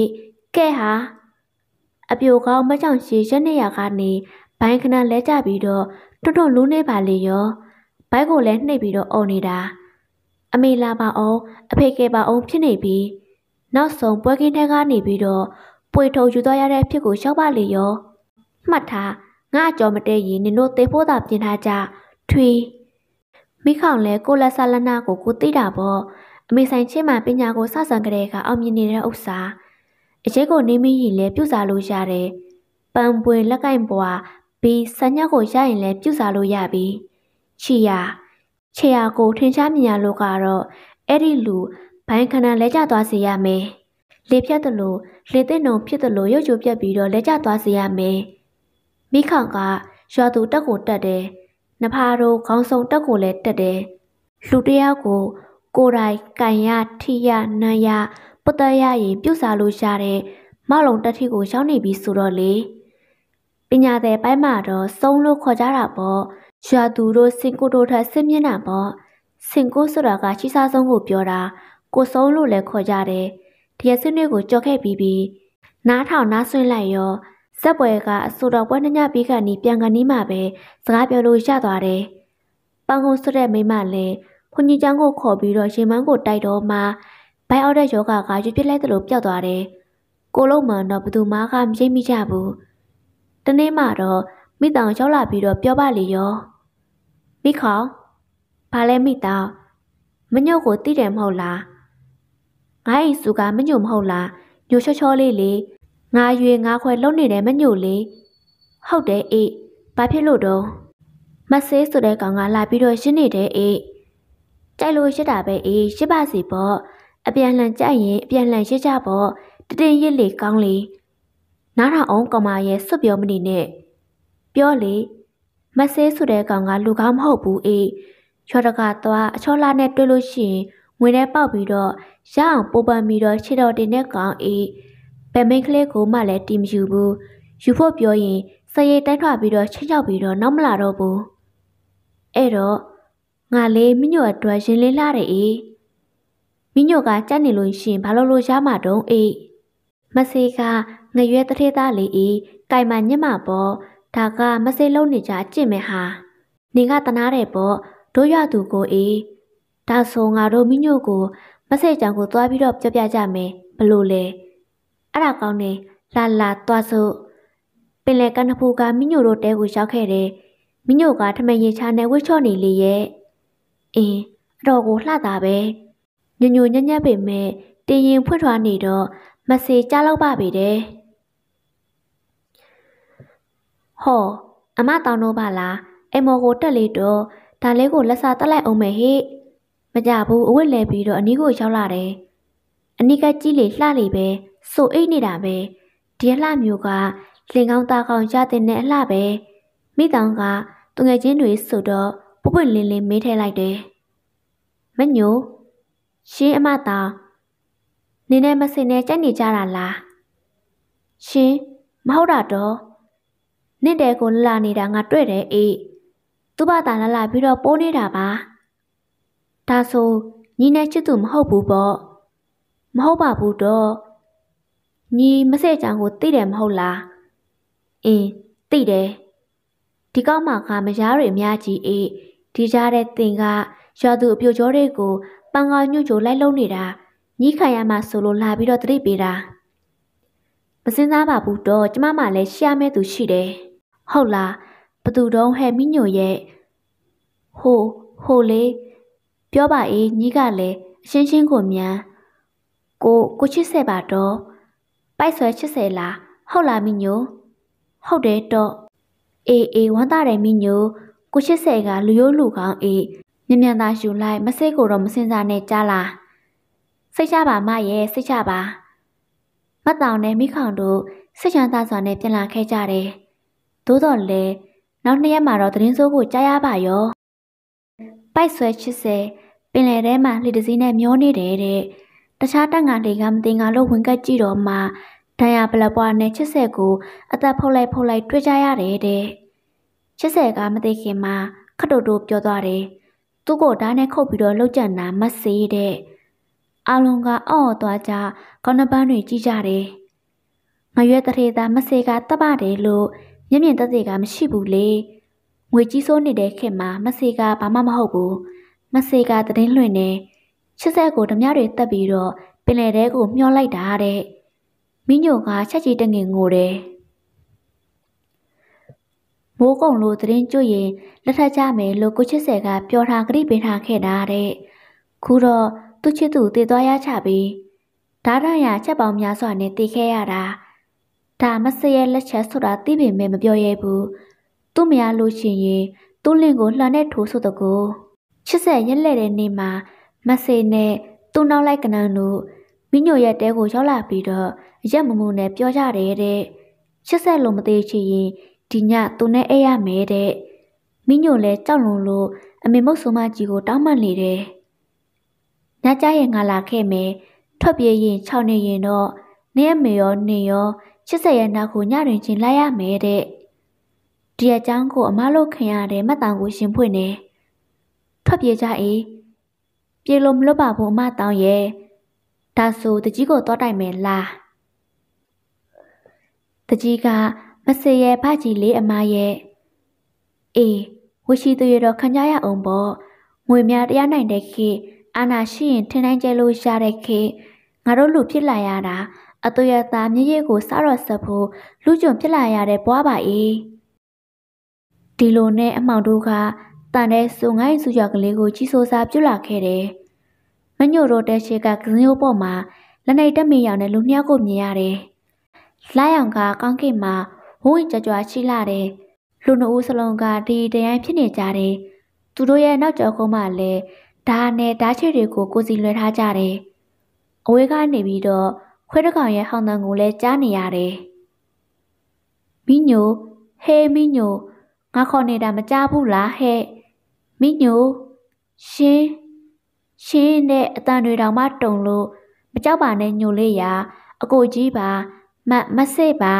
ကဲဟာအပြိုကောင်းမကြောင်ရှိရက်နေရကနေဘိုင်းခဏလဲကျပြီးတော့တွတ်တွတ်လူးနေပါလေရောဘိုက်ကိုလည်းနှိပ်ပြီးတော့အုံနေတာအမေလာပါအောင်အဖေကဲပါအောင်ဖြစ်နေပြီးနောက်ဆုံးပွဲကင်းထဲကနေပြီးတော့ပွေထုံယူသွားရတဲ့အဖြစ်ကိုရှောက်ပါလေရောမှတ်ထားငါအကြော်မတဲရင်နင်တို့သေဖို့သာပြင်ထားကြထွေမိခေါင်လဲကိုလက်ဆလနာကိုကိုသိတာပေါ့အမေဆိုင်ချင်းမှာပညာကိုစဆန်ကြတဲ့အခါအောင်မြင်နေတဲ့ဥစ္စာအရေးကိုနေမိရင်လည်းပြုစားလို့ရတယ်။ပန်ပွေလက်ကင်ပွားဘီဆညက်ကိုရရင်လည်းပြုစားလို့ရပြီ။ချီယာချီယာကိုထင်ရှားမြင်ရလို့ကတော့အဲ့ဒီလူဘိုင်းခဏလဲကျသွားစေရမယ်။လေဖြတ်တယ်လို့လေသစ်နှုံဖြစ်တယ်လို့ရုပ်ချိုပြက်ပြီးတော့လဲကျသွားစေရမယ်။မိခေါင်ကရွာသူတက်ကိုတက်တယ်။နဖာတို့ခေါင်းဆောင်တက်ကိုလည်းတက်တယ်။လူတယောက်ကိုကိုယ်တိုင်ကန်ရထိရနံရပုတ်တက်ရရင်ပြုတ်စားလို့ရတဲ့မလုံတက်ထီကိုရောက်နေပြီဆိုတော့လေပညာတဲ့ပိုင်းမှာတော့စုံလို့ခေါ်ကြတာပေါ့ရွာသူတို့စင်ကိုတို့ထက်စစ်မျက်နှာပေါ့စင်ကိုဆိုတာကရှိစားဆုံးကိုပြောတာကိုစုံလို့လည်းခေါ်ကြတယ်ဒီရစင်းတွေကိုကြော်ခဲ့ပြီးပြီးနားထောင်နားဆွင့်လိုက်ရောဇက်ပွဲကအဆူတော်ပွဲနှညပြီးခဏီပြန်ကနီးမှပဲစကားပြောလို့ရသွားတယ်ပန်ကုန်ဆိုတဲ့မိမလည်းခွန်ကြီးချောင်းကိုခေါ်ပြီးတော့ရှင်မန်းကိုတိုက်တော့မှဘိုင်အော့တဲ့ယောဂါကရွပြစ်လိုက်သလိုပျောက်သွားတယ်။ကိုလုံးမှတော့ဘသူမှကမရိပ်မိကြဘူး။တနေ့မှတော့မိတောင်ရောက်လာပြီးတော့ပြောပါလေရော။မိခေါင်ဘာလဲမိတောင်မညို့ကိုတိတယ်မဟုတ်လား။ငါ့အိမ်စုကမညို့မဟုတ်လား။ညို့ချောချောလေးလေငါရွေငါခွဲလုံးနေတယ်မညို့လေ။ဟုတ်တယ်အေးဘာဖြစ်လို့တော့မဆေးဆိုတဲ့ကောင်ကလာပြီးတော့ရှင်းနေတယ်အေး။ကြိုက်လို့ရှိတာပဲအေးရှိပါစီပေါ့။အပြန်လှန်ကြိုက်ရင်အပြန်လှန်ရစ်ကြပေါ့တတင်ရစ်လေကောင်းလေနားထောင်အောင်ကောင်မရဲ့စွပြောမနေနဲ့ပြောလေမဆဲဆိုတဲ့ကောင်ကလူကောင်းမဟုတ်ဘူးအေးချောတကသွားအချောလာနဲ့တွေ့လို့ရှိရင်ငွေနဲ့ပေါက်ပြီးတော့ရအောင်ပိုပန်ပြီးတော့ခြေတော်တင်တဲ့ကောင်အေးဗမိန်ကလေးကိုမှလည်းတီမယူဘူးယူဖို့ပြောရင်စရေတိုက်ထွပြီးတော့ချက်ချောက်ပြီးတော့နောက်မလာတော့ဘူးအဲ့တော့ငါလေးမညို့အတွက်ရင်လင်းလာတယ်အေးမိညို့ကကြက်နေလို့ရှင်ဘာလို့လို့ရမှာတုံးအေးမစေကငရွဲတထေးသားလေးအေးကိုင်မညက်မပေါ့ဒါကမစေလုံးနေကြအကျင့်မယ်ဟာနေကတနာတယ်ပေါ့တို့ရသူကိုအေးဒါဆိုငါတို့မိညို့ကို မစေကြောင်ကိုသွားပြီးတော့ပြောပြကြမယ်ဘလို့လဲအဲ့ဒါကောင်းနေလာလာသွားစို့ပင်လယ်ကနှစ်ဖူကမိညို့တို့တဲကိုရောက်ခဲ့တယ်မိညို့ကထမရင်ချာနဲ့ဝှချော့နေလေရဲ့အင်းအတော်ကိုလှတာပဲ။ညညညညက်ပေမဲ့တင်ရင်ဖွင့်ထွားနေတော့မစေကြလောက်ပါပေတယ်။ဟောအမတောင်းတော့ပါလားအိမ်မော်ကိုတက်လေတော့ဒါလေးကိုလက်စာတက်လိုက်အောင်မယ်ဟဲ့မကြဘူးအဝတ်လဲပြီးတော့အနီးကိုရောက်လာတယ်။အနီးကကြီးလေလှလေပဲစိုအိတ်နေတာပဲဒီအလှမျိုးကလင်ကောင်းသားကောင်းရတဲ့နဲ့အလှပဲမိတောင်ကသူငယ်ချင်းတွေဆိုတော့ပွပွလင်းလင်းမေးထဲလိုက်တယ်။မညို့။ရှင်အမသာနင်းနဲ့မစင်နဲ့ကြိုက်နေကြတာလား။ရှင်မဟုတ်တာတော့နင့်တဲကိုလှလာနေတာငါတွေ့တယ်အေး။သူ့ဘာသာလှလာပြီးတော့ပိုးနေတာပါ။ဒါဆိုညီနဲ့ချစ်သူမဟုတ်ဘူးပေါ့။မဟုတ်ပါဘူးတော့။ညီမစဲချောင်ကိုသိတယ်မဟုတ်လား။အင်းသိတယ်။ဒီကောက်မှကမရားတွေအများကြီးအေးဒီကြားတဲ့တင်ကရွာသူအပြိုကျော်တွေကိုပန်ကာညွတ်ချိုလိုက်လုံးနေတာညီးခံရမှဆိုလို့လာပြီးတော့တတိပေးတာမစင်စားပါဘူးတော့ကျမမှလည်းရှာမဲ့သူရှိတယ်ဟုတ်လားဘသူတုံးဟဲ့မိညိုရဲ့ဟိုဟိုလေပြောပါအေးညီးကလည်းအရှင်းရှင်းကိုမြန်ကိုကိုချစ်ဆက်ပါတော့ပိုက်ဆွဲချစ်ဆက်လားဟုတ်လားမိညိုဟုတ်တယ်တော့အေးအေးဝမ်းသာတယ်မိညိုကိုချစ်ဆက်ကလူရိုးလူကောင်းအေးမြင်မြန်သာယူလိုက်မစိတ်ကိုတော့မစင်စားနဲ့ကြားလာစိတ်ချပါမရဲ့စိတ်ချပါမတ်တောင်နဲ့မိခေါင်တို့စိတ်ချမ်းသာစွာနဲ့ပြန်လာခဲ့ကြတယ်သို့တော်လည်းနောက်နှစ်ရက်မှာတော့သတင်းစိုးကိုကြားရပါရောပိုက်ဆွဲ80ပင်လယ်ထဲမှာလှေတစည်းနဲ့မျောနေတယ်တဲ့တခြားတက်ငါလှေကမတင်ငါလို့ဝင်ကက်ကြည့်တော့မှဒဏ်ရာပလက်ပွားနဲ့80ကိုအသက်ဖုတ်လိုက်ဖုတ်လိုက်တွေ့ကြရတယ်တဲ့80ကမသိခင်မှာခတ်တူတူပြောသွားတယ်။သူ့ကိုဓာတ်နဲ့ခုတ်ပြီးတော့လှုပ်ကြံတာမစေးတဲ့အာလုံကအော့သွားကြခေါင်းနှပန်းတွေကြီးကြတယ်ငရွက်တထေသာမစေးကတပတယ်လို့မျက်မြင်သက်သေကမရှိဘူးလေငွေကြီးစိုးနေတဲ့ခင်မှာမစေးကဘာမှမဟုတ်ဘူးမစေးကတည်င်းလွင့်နေချစ်ဆက်ကိုဓမြတွေတက်ပြီးတော့ပင်လယ်ထဲကိုမျောလိုက်တာတဲ့မိညိုကချက်ကြီးတငင်ငိုတယ်။မိုးကုံလိုသတင်းကျွတ်ရင်လက်ထပ်ကြမယ်လို့ကိုချစ်ဆယ်က ပြောထားကြိပေးထားခဲ့တာတဲ့။ခုတော့သူ့ချစ်သူတည်သွားရချပြီးဒါရရချက်ပေါင်းများစွာနဲ့တည်ခဲ့ရတာ။ဒါမစရဲ့လက်ချက်ဆိုတာသိပေမဲ့မပြောရဘူး။သူ့မရလို့ရှင်ရင်သူ့လင့်ကိုလှန်နဲ့ထိုးဆိုတကူချစ်ဆက်ရက်လက်တဲ့နေ့မှာမဆေနဲ့သူ့နောက်လိုက်ကနန်တို့မိညိုရဲ့တဲကိုရောက်လာပြီးတော့အရက်မမှုနဲ့ပြောကြတယ်တဲ့ချစ်ဆက်လိုမသေးချင်ရင်ဒီညသူနဲ့အဲ့ရမယ်တဲ့မင်းညိုလည်းကြောက်လွန်လို့အမေမုတ်ဆိုမကြီးကိုတောင်းပန်နေတယ်ညကြရဲ့ငါလာခဲ့မယ်ထွက်ပြေးရင်6နေရင်တော့နေအမေရောနေရော80ရဲ့နောက်ကိုညတွင်ချင်းလိုက်ရမယ်တဲ့ဒီအကြောင်းကိုအမလို့ခင်ရတယ်မတောင်ကိုရှင်ဖွင့်နေထွက်ပြေးကြအေးပြေလို့မလွတ်ပါဘူးအမတောင်ရဲ့ဒါဆိုတကြီးကိုတော့တိုက်မယ်လားတကြီးကမစေရဲ့ဖကြီးလေးအမရဲ့အေးဝရှိသူရတော့ခံကြရအောင်ပေါ့ငွေများတရားနိုင်တဲ့ခေအာနာရှိရင်ထင်းတိုင်းကျဲလို့ရတဲ့ခေငါတို့လူဖြစ်လာရတာအသွေးသားမြည်ရည်ကိုစားတော့ဆက်ဖို့လူကြုံဖြစ်လာရတဲ့ဘွားပါအေးဒီလိုနဲ့အမောင်တို့ကတန်တဲ့စုံငိုင်းစုရောက်ကလေးကိုကြီးစိုးစားပြုတ်လာခဲ့တယ်မညို့တို့တဲရှိကကစင်းရိုးပေါ်မှာလက်နေတက်မိရောင်နဲ့လူနှစ်ယောက်ကိုမြင်ရတယ်လာရောင်ကကောင်းကင်မှာဝဝင်ကြွကြွရှိလာတယ်လူနှုတ်စလုံးကဒီတရားဖြစ်နေကြတယ်သူတို့ရဲ့နောက်ကျောကုန်းမှလည်းဒါနဲ့ဓာချစ်တွေကိုကိုစီလွှဲထားကြတယ်အဝေးကနေပြီးတော့ခွဲတကောင်ရဲ့ဟောင်းတန်ကိုလည်းကြားနေရတယ်မိညိုဟေးမိညိုငါခေါ်နေတာမကြားဘူးလားဟဲ့မိညိုရှင်ရှင်နဲ့အတန်တွေတောင်မှတုံလို့မကြောက်ပါနဲ့ညိုလေးရာ အကိုကြီးပါမမဆဲ့ပါ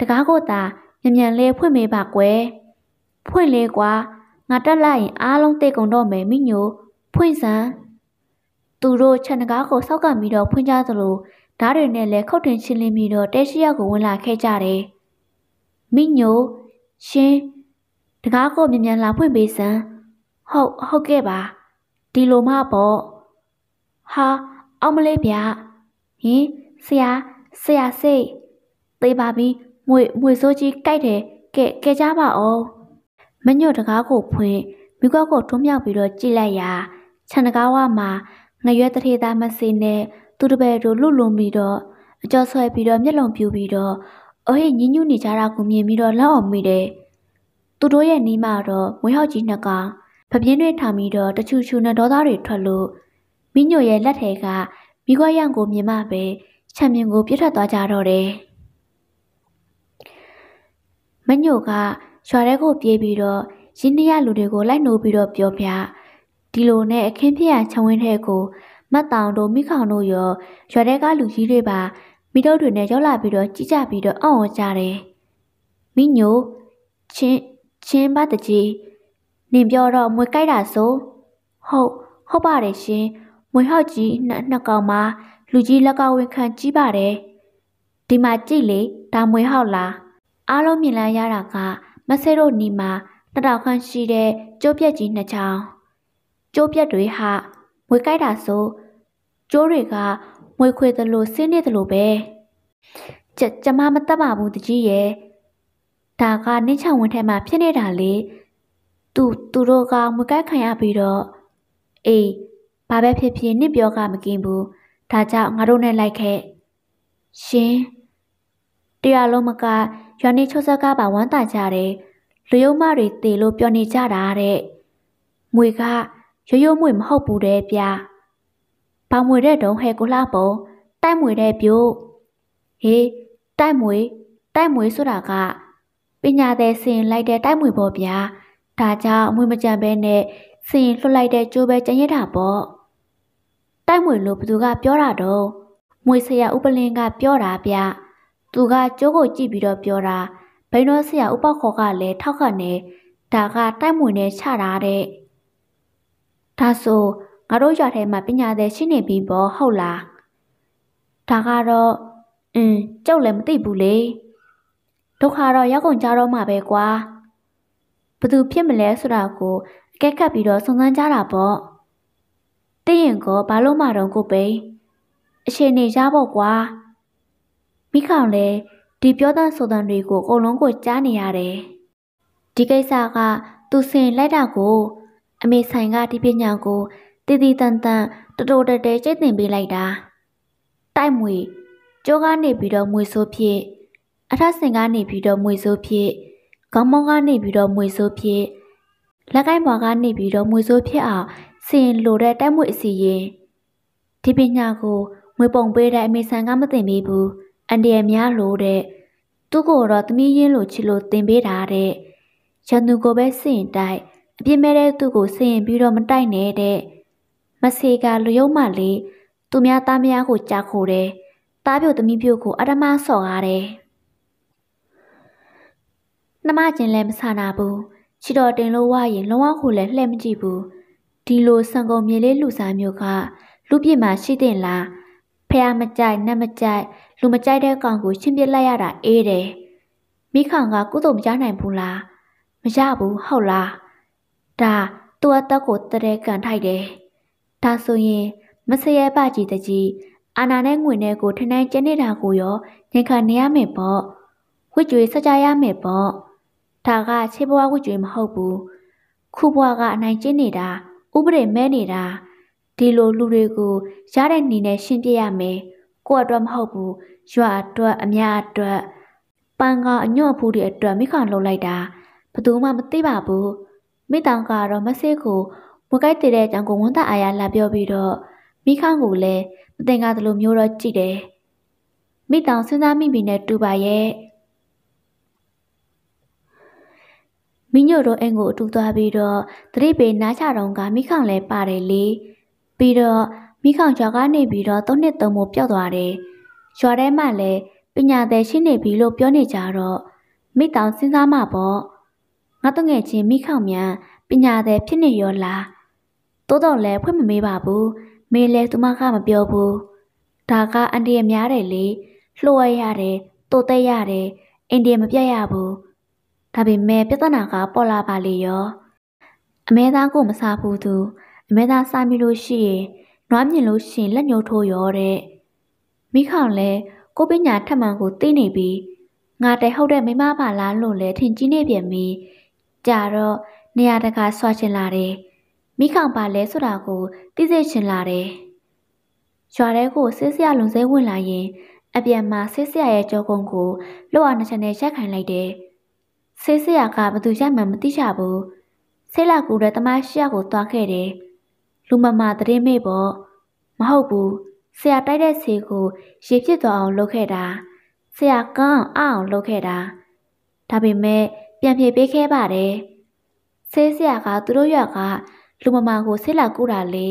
တကားကိုသာမြန်မြန်လေးဖွင့်မေးပါကွယ်ဖွင့်လေကွာငါတက်လိုက်ရင်အားလုံးသိကုန်တော့မယ်မိညို ဖွင့်စမ်းသူတို့ခြံတကားကိုစောက်ကပြီးတော့ဖွင့်ကြသလိုဓားတွေနဲ့လည်းခုတ်တင်ချင်းလင်းပြီးတော့တဲရှိရောက်ကိုဝင်လာခဲ့ကြတယ်မိညိုရှင်တကားကိုမြန်မြန်လာဖွင့်ပေးစမ်းဟုတ်ဟုတ်ကဲ့ပါဒီလိုမှပေါ့ဟာအောင်မလေးဗျဟင်ဆရာဆရာစိတ်သေးပါပြီငွေငွေစိုးကြီးကြိုက်တယ်ကဲကဲကြပါအောင်မညွတ်တကားကိုဖွင့်မိကွက်ကိုတွန်းမြောက်ပြီးတော့ကြည့်လိုက်ရာခြံတကားဝမှာငရွက်တထေသားမစေနဲ့သူတပည့်တို့လွတ်လွန်ပြီးတော့အကြောဆွဲပြီးတော့မျက်လုံးပြူပြီးတော့အဟေ့ညင်းညူနေကြတာကိုမြင်ပြီးတော့လောက်အောင်မိတယ်သူတို့ရဲ့နီးမတော့မွေးဟောက်ကြီးနှစ်ကောင်ဖပြင်းတွေထောင်ပြီးတော့တချူချူနဲ့ဒေါသတွေထွက်လို့မိညို့ရဲ့လက်ထဲကမိခွက်ရံကိုမြင်မှပဲချမ်းမြင်ကို ပြတ်ထွက်သွားကြတော့တယ်မညို့ကရွာထဲကိုပြေးပြီးတော့ရင်းနှီးရလူတွေကိုလိုက်နှိုးပြီးတော့ပြောပြဒီလိုနဲ့အခင်းဖြစ်ရချောင်းဝင်းထဲကိုမတ်တောင်တို့မိခေါင်တို့ရောရွာထဲကလူကြီးတွေပါ မိတို့တွေနဲ့ရောက်လာပြီးတော့ကြည်ကြပြီးတော့အောင့်အော်ကြတယ်မိညိုချင်းချင်းပါတကြီးနင်ပြောတော့မွေကြိုက်တာဆိုဟုတ်ဟုတ်ပါတယ်ရှင် မွေဟောက်ကြီးနှစ်ကောင်မှာလူကြီးလက်ကဝင်ခံကြီးပါတယ်ဒီမှာကြည့်လေဒါမွေဟောက်လားအားလုံးမြင်လာရတာကမဆဲတို့နီမှာတတောင်ခန့်ရှိတဲ့ကျိုးပြက်ကြီးနှစ်ချောင်းကျိုးပြက်တွေဟာမွေကြိုက်တာဆို ကျိုးတွေကမွေခွေသလိုဆင်းနေသလိုပဲကျကျမမတတ်ပါဘူးတကြီးရဲ့ဒါကနင့်ချောင်းဝင်ထဲမှာဖြစ်နေတာလေသူသူတို့ကမွေကြိုက်ခံရပြီးတော့အေးဘာပဲဖြစ်ဖြစ်နင့်ပြောကမกินဘူးဒါကြောင့်ငါတို့နဲ့လိုက်ခဲ့ရှင်တရားလုံးမကရွာနေချိုးစကားပါဝမ်းသာကြတယ်လူယုံမတွေတေလို့ပြောနေကြတာတဲ့မွေကရိုးရိုးမွေမဟုတ်ဘူးတဲ့ဗျ။ပေါင်မွေတဲ့တုံးဟဲကိုလှပုံတိုက်မွေတဲ့ပြို့ဟေးတိုက်မွေတိုက်မွေဆိုတာကပညာသည်စင်လိုက်တဲ့တိုက်မွေပေါ့ဗျာ။ဒါကြောင့်အမွေမကြံပဲနဲ့စင်လွတ်လိုက်တဲ့ကျိုးပဲကျင်ရတာပေါ့။တိုက်မွေလို့ဘသူကပြောတာတော့မွေဆရာဥပလင်းကပြောတာဗျ။။သူကကျိုးကိုကြည့်ပြီးတော့ပြောတာဘိန်းတော်ဆရာဥပောက်ခေါ်ကလည်းထောက်ခံနေဒါကတိုက်မွေနဲ့ချတာတဲ့။ဒါဆိုငါတို့ရွာထဲမှာပညာသည်ရှိနေပြီပေါ့ဟုတ်လား။ဒါကတော့အင်းကြောက်လည်းမသိဘူးလေ။ဒုက္ခတော့ရောက်ကုန်ကြတော့မှာပဲကွာ။ဘသူဖြစ်မလဲဆိုတာကိုအကဲခတ်ပြီးတော့စုံစမ်းကြတာပေါ့။တင့်ရင်ကဘာလို့မှတော့ကိုပဲအရှင်နေရပေါ့ကွာ။မိခေါင်လည်းဒီပြောသားဆိုတဲ့တွေကိုအကုန်လုံးကိုကြားနေရတယ်ဒီကိစ္စကသူစင်လိုက်တာကို အမေဆိုင်ကဒီပညာကိုတည်တည်တန်တန်တတော်တတဲကျင့်သင်ပေးလိုက်တာတိုက်မွေကြောကနေပြီးတော့မွေဆိုးဖြစ်အထဆင်ကနေပြီးတော့မွေဆိုးဖြစ်ခေါင်းမောင်းကနေပြီးတော့မွေဆိုးဖြစ်လက်ကိုင်းဘွားကနေပြီးတော့မွေဆိုးဖြစ်အောင်စင်လိုတဲ့တိုက်မွေအစီရင်ဒီပညာကိုမွေပုံပေးတဲ့အမေဆန်ကမသိမိဘူးအန်တရများလို့တဲ့သူ့ကိုတော့သမီးရင်းလိုချစ်လို့တင်ပေးတာတဲ့ရန်သူကိုပဲစင်တိုက်အပြစ်မဲ့တဲ့သူ့ကိုစင် ပြီးတော့မတိုက်နဲ့တဲ့မဆေကလူယုံမလေးသူများသားများကိုကြာခိုတယ်တားပြိုသမီးပြိုကိုအတမဆော့ရတယ်နှမချင်းလည်းမဆနာဘူးချီတော်တင်လို့ဝရင်လုံးဝကိုလည်းလှည့်မကြည့်ဘူးဒီလိုစံကုန်မြေလေးလူစားမျိုးက လူပြစ်မှာရှိတဲ့လားဖះမကြိုက်နတ်မကြိုက်လူမကြိုက်တဲ့ကောင်ကိုရှင်းပြလိုက်ရတာအေးတယ်။မိခင်ကကုသိုလ်မရနိုင်ဘူးလား။မရဘူးဟုတ်လား။ဒါသူ့အသက်ကိုတရေကန်ထိုက်တယ်။ဒါဆိုရင်မဆရဲပကြီးတကြီးအာနာနဲ့ငွေနဲ့ကိုထနှိုင်းကျနေတာကိုရောငင်ခံနေရမယ်ပေါ့။ဝစ်ကြွေဆက်ကြရမယ်ပေါ့။ဒါကခြေဘွားဝစ်ကြွေမဟုတ်ဘူး။ခုဘွားကအနိုင်ကျနေတာဥပဒေမဲနေတာဒီလိုလူတွေကိုရတဲ့နေနဲ့ရှင်းပြရမယ်။ကိုအတွက်မဟုတ်ဘူးရွာအတွက်အများအတွက်ပန်ကအညော့ဖူးတွေအတွက်မိကောင်လှုပ်လိုက်တာဘသူမှမသိပါဘူးမိတောင်ကတော့မဆေးကိုမကိုက်တည်တဲ့အကြောင်းကိုဝန်တာအာရလာပြောပြီးတော့မိခန့်ကိုလည်းမတင်ကားသလိုမျိုးတော့ကြည့်တယ်မိတောင်စဉ်းစားမိပြီနဲ့တူပါရဲ့မိညို့တို့အိမ်ကိုအတူသွားပြီးတော့တတိပေနားချတော်ကမိခန့်လည်းပါတယ်လေပြီးတော့မိခေါင်ရွာကနေပြီးတော့သုံးနှစ်သုံးဖို့ပျောက်သွားတယ်။ရွာထဲမှာလည်းပညာသည်ရှိနေပြီလို့ပြောနေကြတော့မိတောင်စဉ်းစားမှပေါ့။ငါတငယ်ချင်းမိခေါင်မြန်ပညာသည်ဖြစ်နေရောလား။တိုးတော့လည်းဖွင့်မမေးပါဘူး။မေးလဲသူမကမပြောဘူး။ဒါကအန်တီရများတယ်လေ။လှုပ်ရရတယ်၊တိုးတက်ရတယ်၊အင်တီမပြတ်ရဘူး။ဒါပေမဲ့ပြဿနာကပေါ်လာပါလေရော။အမဲသားကိုမစားဘူးသူအမဲသားစားမိလို့ရှိရင်နွားမြင်လို့ရှင်လက်ညှိုးထိုးရောတဲ့မိခေါင်လဲကိုပညာထက်မှန်ကိုသိနေပြီးငါတဲဟုတ်တဲ့မိမပါလားလို့လဲထင်ကြီးနေပြန်ပြီးကြတော့နေရာတကာဆွာချင်လာတယ်မိခေါင်ပါလဲဆိုတာကိုသိစေချင်လာတယ်ရွာထဲကိုဆေးဆရာလွန်စဲဝင်လာရင် အပြန်မှာဆေးဆရာရဲ့ကြောကုံကိုလှော့အောင်နှစ်ချက်နဲ့ရက်ခံလိုက်တယ်ဆေးဆရာကဘသူရက်မှမသိချဘူးဆေးလာကူတဲ့တမန်ရှရာကိုတွားခဲ့တယ်။လူမမာသတင်းမေ့ပေါ့မဟုတ်ဘူးဆရာတိုက်တဲ့ဆေးကိုရေဖြစ်သွားအောင်လုပ်ခဲ့တာဆရာကောင်းအောင်လုပ်ခဲ့တာဒါပေမဲ့ပြန်ပြေးပေးခဲ့ပါတယ်ဆေးဆရာကသူတို့ရွက်ကလူမမာကိုဆေးလာကူတာလေ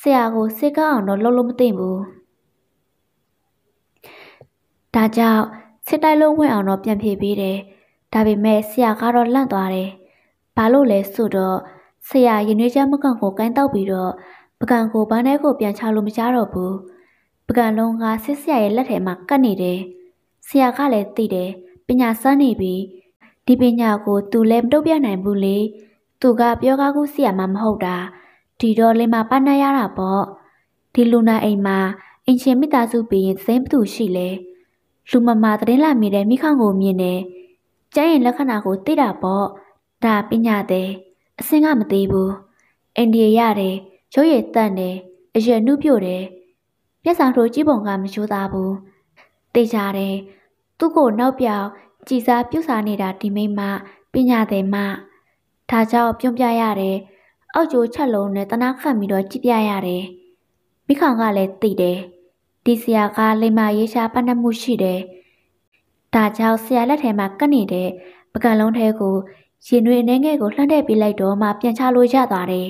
ဆရာကိုဆေးကောင်းအောင်တော့လုပ်လို့မသိဘူးဒါကြောင့်စစ်တိုက်လို့ဝင်အောင်တော့ပြန်ပြေးပေးတယ်ဒါပေမဲ့ဆရာကတော့လန့်သွားတယ်ဘာလို့လဲဆိုတော့ဆရာရင်ွေးချမ်းမကန်ကိုကန်တောက်ပြီးတော့ပကံကိုဘန်းထဲကိုပြန်ချလို့မကြတော့ဘူးပကံလုံးကဆစ်ဆရာရဲ့လက်ထဲမှာကပ်နေတယ်ဆရာကလည်းသိတယ်ပညာစမ်းနေပြီးဒီပညာကိုသူလည်းမတုတ်ပြနိုင်ဘူးလေသူကပြောကားကူးဆရာမှမဟုတ်တာဒီတော့လင်မပန်းနှရတာပေါ့ဒီလူနာအိမ်မှာအင်ရှင်မိသားစုပြီးရင်သင်းဘသူရှိလဲလူမမာသတင်းလာမိတဲ့မိခေါင်ကိုမြင်တယ်ကျမ်းရင်လက္ခဏာကိုသိတာပေါ့ဒါပညာတဲ့အစင်းကမသေးဘူးအိန္ဒိယရတယ်ရုပ်ရည်တန့်တယ်အရွယ်နှုတ်ပြို့တယ်မျက်စာထိုးကြည့်ပုံကမချိုးသားဘူးတေချာတယ်သူ့ကိုနောက်ပြောင်ကြည်စားပြုစားနေတာဒီမိမပညာတယ်မဒါကြောင့်ပြုံးပြရတယ်အောက်ကျိုးချက်လုံးနဲ့တနာခတ်ပြီးတော့ကြည့်ပြရတယ်မိခေါင်ကလည်းသိတယ်ဒီဆရာကလိမ္မာရေးရှားပတ်သက်မှုရှိတယ်ဒါကြောင့်ဆရာလက်ထဲမှာကပ်နေတဲ့ပကံလုံးထဲကိုရင်တွေအနေငယ်ကိုလှမ်းတဲ့ပြလိုက်တော့မှပြန်ချလို့ရသွားတယ်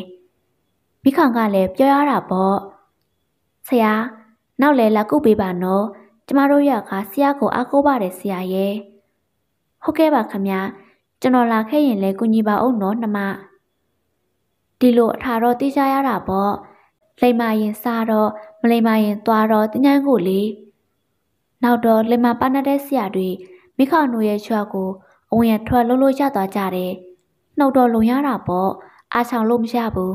။မိခေါင်ကလည်းပြောရတာပေါ့။ဆရာနောက်လည်းလာကုပေးပါနော်။ကျမတို့ရကဆရာကိုအားကိုးပါတယ်ဆရာရဲ့။ဟုတ်ကဲ့ပါခင်ဗျာ။ကျွန်တော်လာခဲ့ရင်လည်းကူညီပါအောင်နော်နှမ။ဒီလိုအထာတော့သိကြရတာပေါ့။လိမ္မာရင်စားတော့မလိမ္မာရင်သွားတော့တညံကိုလေ။နောက်တော့လိမ္မာပါနတဲ့ဆရာတွေမိခေါင်တို့ရဲ့ချွတ်ကိုအဝင်ရထွက်လို့လို့ရသွားကြတယ်နှုတ်တော့လုံရတာပေါ့အားဆောင်လို့မရဘူး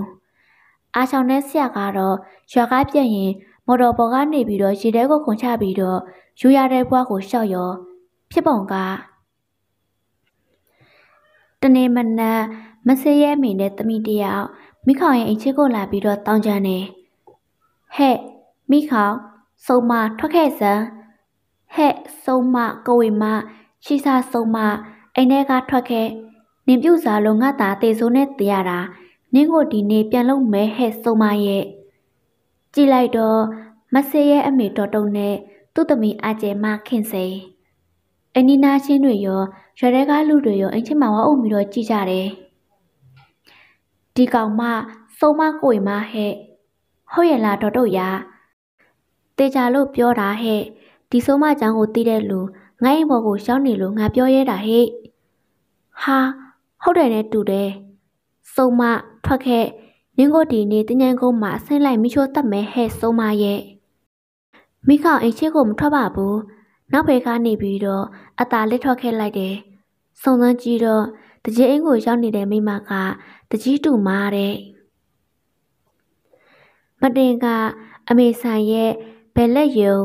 အားဆောင်တဲ့ဆရာကတော့ရွာကားပြက်ရင်မော်တော်ပေါ်ကနေပြီးတော့ရေထဲကိုခုန်ချပြီးတော့ယူရတဲ့ဘွားကိုရှောက်ရောဖြစ်ပုံကတနေ့မနက်မဆေးရဲမိနဲ့တမိတယောက်မိခေါင်ရဲ့အိမ်ချစ်ကိုလာပြီးတော့တောင်းကြနေဟဲ့မိခေါင်စုံမထွက်ခဲ့စမ်းဟဲ့စုံမကိုဝေမချီစာစုံမအိမ်ထဲကထွက်ခဲ့နင်ပြူစာလုံးငါသာတေဆိုးနဲ့တရားတာနင်းကိုဒီနေ့ပြန်လုံမဲဟဲ့ဆုံးမရဲ့ကြည်လိုက်တော့မဆေးရဲ့အမေတော်တုံနဲ့သူ့သမီးအကျယ်မခင်စိန်အနီနာချင်းတွေရောရွယ်တဲ့ကလူတွေရောအင်ချင်းမဝအုပ်ပြီးတော့ကြည်ကြတယ်ဒီကောင်မဆုံးမကိုယ်မဟဲ့ဟုတ်ရဲ့လားတော်တို့ရာတေချာလို့ပြောတာဟဲ့ဒီဆုံးမချောင်းကိုတီးတဲ့လူငါ့အိမ်ပေါ်ကိုရှောင်းနေလို့ငါပြောရဲတာဟဲ့ဟာဟုတ်တယ်နဲ့တူတယ်စုံမထွက်ခဲ့နင်းကိုဒီနေ့တညံကုန်းမှာအဆင်းလိုက်မိချိုးတတ်မယ်ဟဲ့စုံမရဲ့မိခောင်အိမ်ရှိကိုမထွက်ပါဘူးနောက်ဘက်ကနေပြီးတော့အตาလက်ထွက်ခဲ့လိုက်တယ်စုံစမ်းကြည့်တော့တကြီးအိမ်ကိုရောက်နေတဲ့မိမကတကြီးတူမာတဲ့မတင်က အမေဆန်ရဲ့ဘယ်လက်ယုံ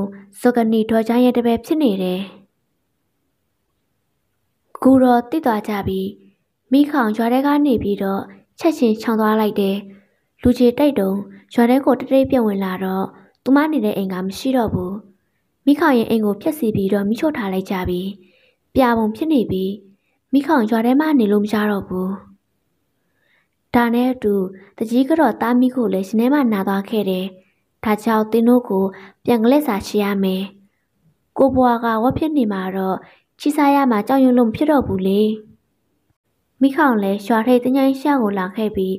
စကနီဒေါ်ချမ်းရဲ့တပည့်ဖြစ်နေတယ်အခုတော့တိသွားကြပြီမိခေါင်ရွာထဲကနေပြီးတော့ချက်ချင်းခြောင်သွားလိုက်တယ်လူချေတိုက်တုံရွာထဲကိုတတိတ်ပြတ်ဝင်လာတော့သူမနေတဲ့အိမ်ကမရှိတော့ဘူးမိခေါင်ရဲ့အိမ်ကိုဖျက်ဆီးပြီးတော့မိချို့ထားလိုက်ကြပြီပြာပုံဖြစ်နေပြီမိခေါင်ရွာထဲမှာနေလို့မရတော့ဘူးဒါနဲ့အတူတကြီးကတော့တားမိကိုလည်းရှင်ထဲမှာနာသွားခဲ့တယ်ဒါကြောင့်သင်တို့ကို ပြန်ကလေးစာရှိရမယ်ကိုဘွားကဝက်ဖြစ်နေမှာတော့ချီစားရမှာကြောက်ရွံ့လို့မဖြစ်တော့ဘူးလေမိခေါင်လည်းရွာထိတ်တညိုင်းရှာကိုလာခဲ့ပြီး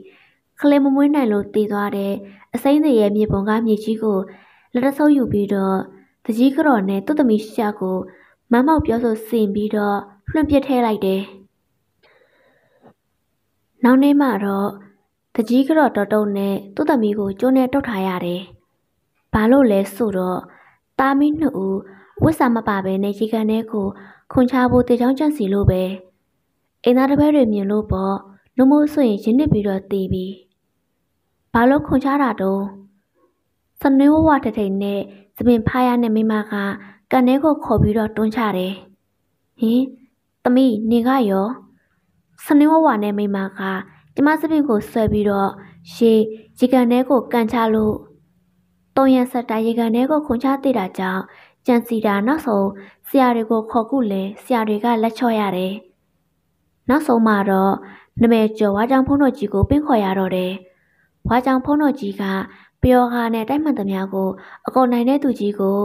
ခလေမမွေးနိုင်လို့တည်သွားတဲ့အစိမ့်တွေရဲ့မြေပုံကမြေကြီးကိုလက်တဆုပ်ယူပြီးတော့တကြီးကတော်နဲ့သူ့သမီးရှာကို မမောက်ပြောဆိုစင်ပြီးတော့လွှင့်ပစ်ထဲလိုက်တယ်။နောက်နေ့မှတော့တကြီးကတော်တော်တုံနဲ့သူ့သမီးကို ကျိုးနဲ့တုတ်ထားရတယ်။ဘာလို့လဲဆိုတော့တာမီးနှစ်ဦးဝတ်စာမပါဘဲနဲ့ရေကန်ထဲကိုခွန်ချဖို့တေချောင်းကြန့်စီလို့ပဲအင်းသားတစ်ဘက်တွေမြင်လို့ပေါ့လူမို့ဆိုရင်ရင်းနစ်ပြီးတော့တီးပြီးဘာလို့ခွန်ချတာတုံးစနွေးဝဝတထိန်နဲ့သပင်ဖားရနဲ့မိမကကန်ထဲကိုခေါ်ပြီးတော့တွန်းချတယ်ဟင်သမီးနေကရောစနင်းဝဝနဲ့မိမကကျမစပင်ကိုဆွဲပြီးတော့ရေရေကန်ထဲကိုကန်ချလို့တုံရဆက်တာရေကန်ထဲကိုခွန်ချသေးတာကြောင့်ကြံစီတာနောက်ဆုံးဆရာတွေကိုခေါ်ခုလဲဆရာတွေကလက်ချော့ရတယ်။နောက်ဆုံးမှာတော့နမဲကျော်ဝါကြောင်ဖုံးတော်ကြီးကိုပင့်ခေါ်ရတော့တယ်။ဝါကြောင်ဖုံးတော်ကြီးကပျော်ဟာနဲ့တိုက်မှန်သမျှကိုအကုန်နိုင်တဲ့သူကြီးကို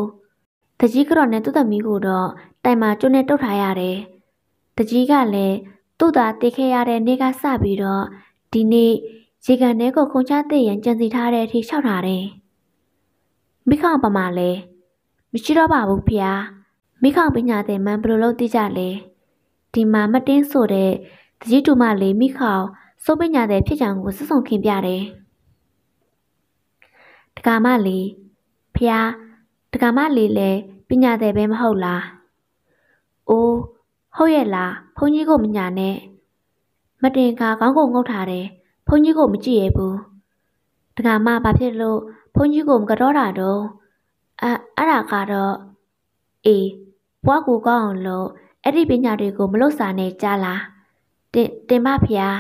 တကြီးကတော့နဲ့သူ့သမီးကိုတော့တိုင်မှာကျွနဲ့တုတ်ထားရတယ်။တကြီးကလည်းသူ့သားတည်ခဲ့ရတဲ့နေ့ကစပြီးတော့ဒီနေ့ရေကန်ထဲကိုခုံချတဲ့ရန်ကြံစီထားတဲ့အထိလျှောက်ထားတယ်။မိခအောင်ပမာလဲမရှိတော့ပါဘူးဖေ။မိခေါင်ပညာတဲ့မန်ဘယ်လိုလုပ်သိကြလဲဒီမှာမတင်းဆိုတဲ့တကြီးတူမလေးမိခေါင်စိုးပညာတဲ့ဖြစ်ချောင်ကိုစွဆုံခင်ပြတယ်တက္ကမလေးဖျားတက္ကမလေးလည်းပညာတဲ့ပဲမဟုတ်လားအိုးဟုတ်ရဲ့လားဘုန်းကြီးကိုမညာနဲ့မတင်ကခေါင်းကိုငုတ်ထားတယ်ဘုန်းကြီးကိုမကြည့်ရဘူးတက္ကမဘာဖြစ်လို့ဘုန်းကြီးကိုမကတော့တာတော့အဲအဲ့ဒါကတော့အေးဘွားကိုကောင်းအောင်လို့အဲ့ဒီပညာတွေကိုမလွတ်စာနဲ့ကြားလားတင်တင်မဖျား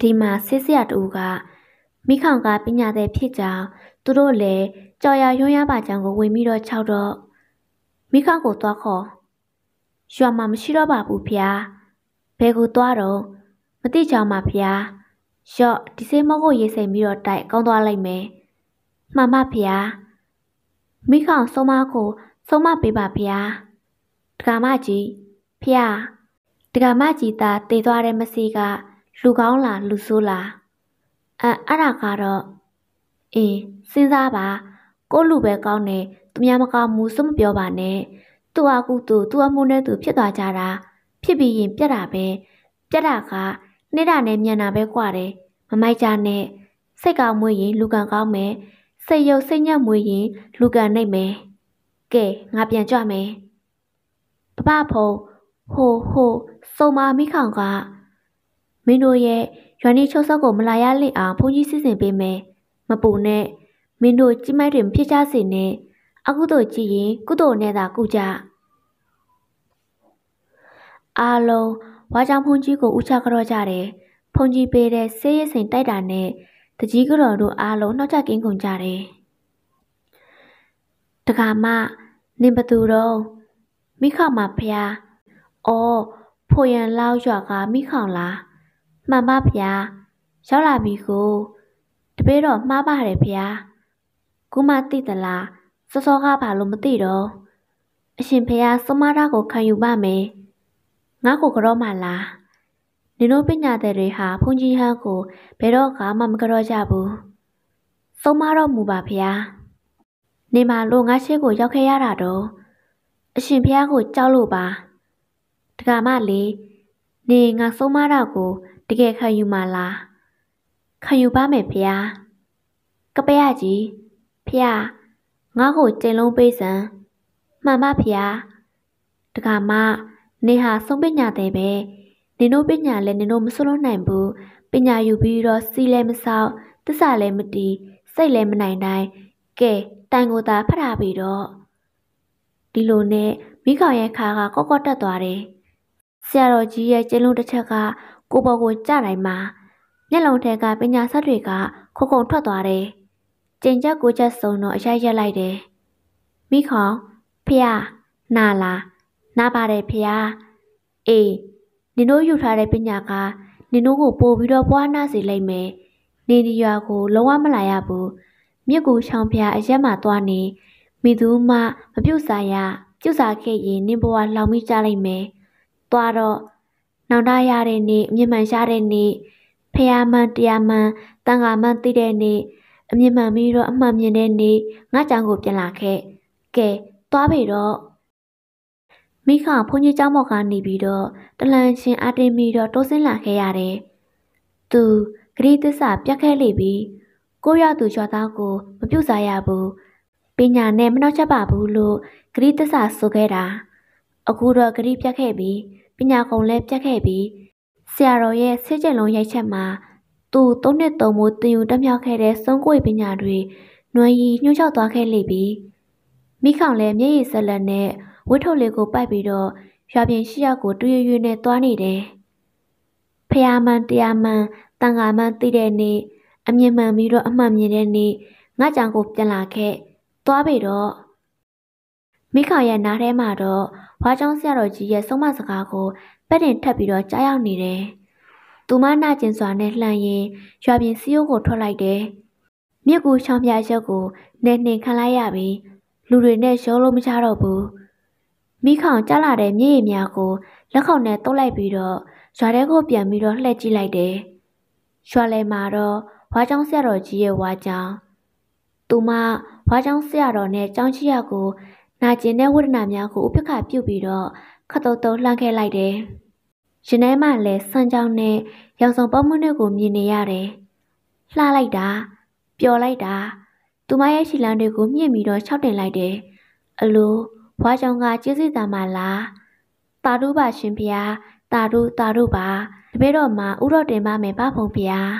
ဒီမှာဆစ်ဆရာတူကမိခေါင်ကပညာသည်ဖြစ်ကြောင်းသူတို့လည်းကြော်ရရွံ့ရပါကြောင်းကိုဝင်ပြီးတော့ခြောက်တော့မိခေါင်ကိုသွားခေါ်ရွာမှာမရှိတော့ပါဘူးဖျားဘယ်ကိုသွားတော့မသိကြောင်းပါဖျားရော့ဒီစိမောကိုရေးစိမ်ပြီးတော့တိုက်ကောင်းသွားလိုက်မယ်မှန်ပါဖျားမိခေါင်ဆုံးမကိုဆုံးမပေးပါဗျာဒကာမကြီးဖျားဒကာမကြီးသားတည်သွားတဲ့မစီကလူကောင်းလားလူဆိုးလားအဲအဲ့ဒါကတော့အင်းစဉ်းစားပါ ကိုလူပဲကောင်းတယ်သူများမကောင်းဘူးစွမပြောပါနဲ့သူ့အကူသူသူ့အမှုနဲ့သူဖြစ်သွားကြတာဖြစ်ပြီးရင်ပြက်တာပဲပြက်တာကနှိတာနဲ့မြန်တာပဲကွာတယ်မမိုက်ကြနဲ့စိတ်ကောင်းမွေးရင်လူကံကောင်းမယ်စိတ်ယုတ်စိတ်ညက်မွေးရင်လူကန်နိုင်မယ်ကဲငါပြန်ကြွမယ်ပပဖုံဟိုဟိုစုံမာမိခေါင်ကမင်းတို့ရဲ့ရွာနေချုပ်ဆောက်ကိုမလာရလင့်အောင်ဘုန်းကြီးစီစဉ်ပေးမယ်မပူနဲ့မင်းတို့ကြီးမိုက်တွေမဖြစ်ကြစေနဲ့အကုသို့ကြည့်ရင်ကုသို့နဲ့သာကုကြအားလုံးဝါကြောင့်ဘုန်းကြီးကိုဥချကြော့ကြတယ်ဘုန်းကြီးပေးတဲ့ဆေးရည်စိန်တိုက်တာနဲ့တကြီးကတော်တို့အားလုံးနှောက်ကြကင်းကုန်ကြတယ်တခါမှနင်ဘသူတော့မိခောင်မှာဖျားအော်ဖိုရန်လောက်ရွာကမိခောင်လားမှန်ပါဗျာရောက်လာပြီကိုတပည့်တော်မှားပါတယ်ဗျာကိုမသိသလားစောစောကဘာလို့မသိတော့အရှင်ဖះစမတာကိုခံယူပါမယ်ငါ့ကိုကတော့မလားနင်တို့ပညာသည်တွေဟာဘုန်းကြီးဟန်းကိုဘယ်တော့မှမကြောက်ကြဘူး။ဆုံးမတော့မူပါဗျာ။နေမှာလို့ငါရှိကိုရောက်ခဲ့ရတာတော့အရှင်ဖះကိုကြောက်လို့ပါ။တက္ကမလေးနေငါဆုံးမတော့ကိုတကယ်ခံယူမှာလား။ခံယူပါမယ်ဖះ။ကပရကြီးဖះငါ့ကိုကျင်လုံးပေးစမ်းမှန်ပါဖះ။တက္ကမနေဟာဆုံးပညာသည်ပဲ။နင်တို့ပညာလည်းနင်တို့မဆွလို့နိုင်ဘူးပညာယူပြီးတော့စီလည်းမဆောက်တစ္ဆာလည်းမတီးစိတ်လည်းမနိုင်တိုင်းကဲတန်ကိုသာဖတ်ထားပြီးတော့ဒီလိုနဲ့မိကောင်ရဲ့ခါကကော့ကော့တက်သွားတယ်ဆရာတော်ကြီးရဲ့ကျင်းလုံးတစ်ချက်ကကိုပေါ်ကိုကြတိုင်းမှာမျက်လုံးထဲကပညာဆက်တွေကခုခုထွက်သွားတယ်ကျင်ချက်ကိုချက်စုံတော့အရရက်လိုက်တယ်မိခေါင်ဖះနာလာနာပါတယ်ဖះအေးနင်တို့ယူထားတဲ့ပညာကနင်တို့ကိုပို့ပြီးတော့ပွားနာစေလိမ့်မယ်။နေဒီရွာကိုလုံးဝမလာရဘူး။မြစ်ကိုချောင်ဖျားအရက်မှသွားနေမိသူမှမပြုတ်စားရပြုတ်စားခဲ့ရင်နင်ဘဝလောင်မိကြလိမ့်မယ်။သွားတော့နောင်တရတဲ့နေ့အမြင်မှန်ရတဲ့နေ့ဖျားမှန်တရားမှန်တန်ခါမှန်သိတဲ့နေ့အမြင်မှန်ပြီးတော့အမှန်မြင်တဲ့နေ့ငါကြောင့်ကိုပြန်လာခဲ့။ကဲသွားပြီတော့မိခဘုန်းကြီးเจ้าမော့ကနေပြီးတော့တလန်ရှင်အတင်ပြီးတော့တိုးဆင်းလာခဲ့ရတယ်။သူဂရိသစ္စာပြတ်ခဲ့လိမ့်ပြီးကိုရသူကျော်သားကိုမပြုတ်စားရဘူးပညာနဲ့မနှောက်ချက်ပါဘူးလို့ဂရိသစ္စာဆိုခဲ့တာ အခုတော့ဂရိပြတ်ခဲ့ပြီးပညာကုံလည်းပြတ်ခဲ့ပြီးဆရာတော်ရဲ့ဆေးကျင်လုံးရိုက်ချက်မှာသူ သုံးနှစ်သုံးမိုးတင်ယူတက်မြောက်ခဲ့တဲ့စုံကိုပညာတွေနှွယ်ရီညှို့ချောက်သွားခဲ့လိမ့်ပြီးမိခေါင်လည်းမျက်ရည်ဆက်လက်နဲ့ဝတ်ထုတ်လေးကိုပိုက်ပြီးတော့ရွာပြင်ရှိရကိုတွေ့ရွေ့နဲ့သွားနေတယ်။ဖျားမှန်တရားမှန်တန်ခါမှန်သိတဲ့နေ့အမြင်မှန်ပြီးတော့အမှန်မြင်တဲ့နေ့ငါကြောင့်ကိုပြန်လာခဲ့ သွားပြီတော့မိခါရဲ့နားထဲမှာတော့ဘွားကျောင်းဆရာတော်ကြီးရဲ့ဆုံးမစကားကိုပတ်တင်ထပ်ပြီးတော့ကြားရောက်နေတယ်။သူမနာကျင်စွာနဲ့လှမ်းရင်ရွာပြင်စီယိုးကိုထွက်လိုက်တယ်။မြစ်ကူချောင်းပြရက်ကိုနဲ့နှင်ခံလိုက်ရပြီးလူတွေနဲ့ရောလို့မချတော့ဘူး။မိခေါင်ကျလာတဲ့မြေရည်များကိုလက်ခုံနဲ့တုပ်လိုက်ပြီးတော့ရွာထဲကိုပြန်ပြီးတော့လှည့်ကြည့်လိုက်တယ်။ရွာလယ်မှာတော့ဝါကျောင်းဆရာတော်ကြီးရဲ့ဝါကျောင်းသူမဝါကျောင်းဆရာတော်နဲ့ကျောင်းချီရကိုနာကျင်တဲ့ဝိဒနာများကိုဥပက္ခပြုပြီးတော့ခတ်တုတ်တုတ်လှမ်းခဲ့လိုက်တယ်။ရင်ထဲမှာလည်းစံကြောင်းနဲ့ရောင်စုံပေါမှုတွေကိုမြင်နေရတယ်။လှလိုက်တာပျော်လိုက်တာသူမရဲ့ခြေလမ်းတွေကိုမြင့်ပြီးတော့ခြောက်တင်လိုက်တယ်။အလိုဘွားကြောင့်ကကျေးဇူးတာမလားတာတို့ပါရှင်ဖျားတာတို့တာတို့ပါတပည့်တော်မှာဥတော်တင်ပါမယ်ပါဖုံဖျား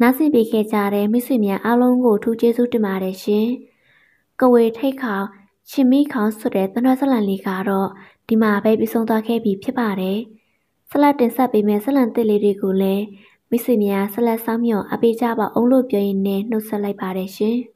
နားဆင်ပေးခဲ့ကြတဲ့မိတ်ဆွေများအားလုံးကိုထူးကျေးဇူးတင်ပါတယ်ရှင်။ကဝေထိတ်ခေါရှင်မီခေါင်းဆွတဲ့သနွှဲဇလန်လေးကတော့ဒီမှာပဲပြီးဆုံးသွားခဲ့ပြီဖြစ်ပါတယ်။ဆလတ်တင်ဆက်ပေးမယ့်ဇလန်သစ်လေးတွေကိုလည်းမိစေများဆလတ်ဆောင်မြော်အပေးကြပါအောင်လို့ပြောရင်းနဲ့နှုတ်ဆက်လိုက်ပါတယ်ရှင်။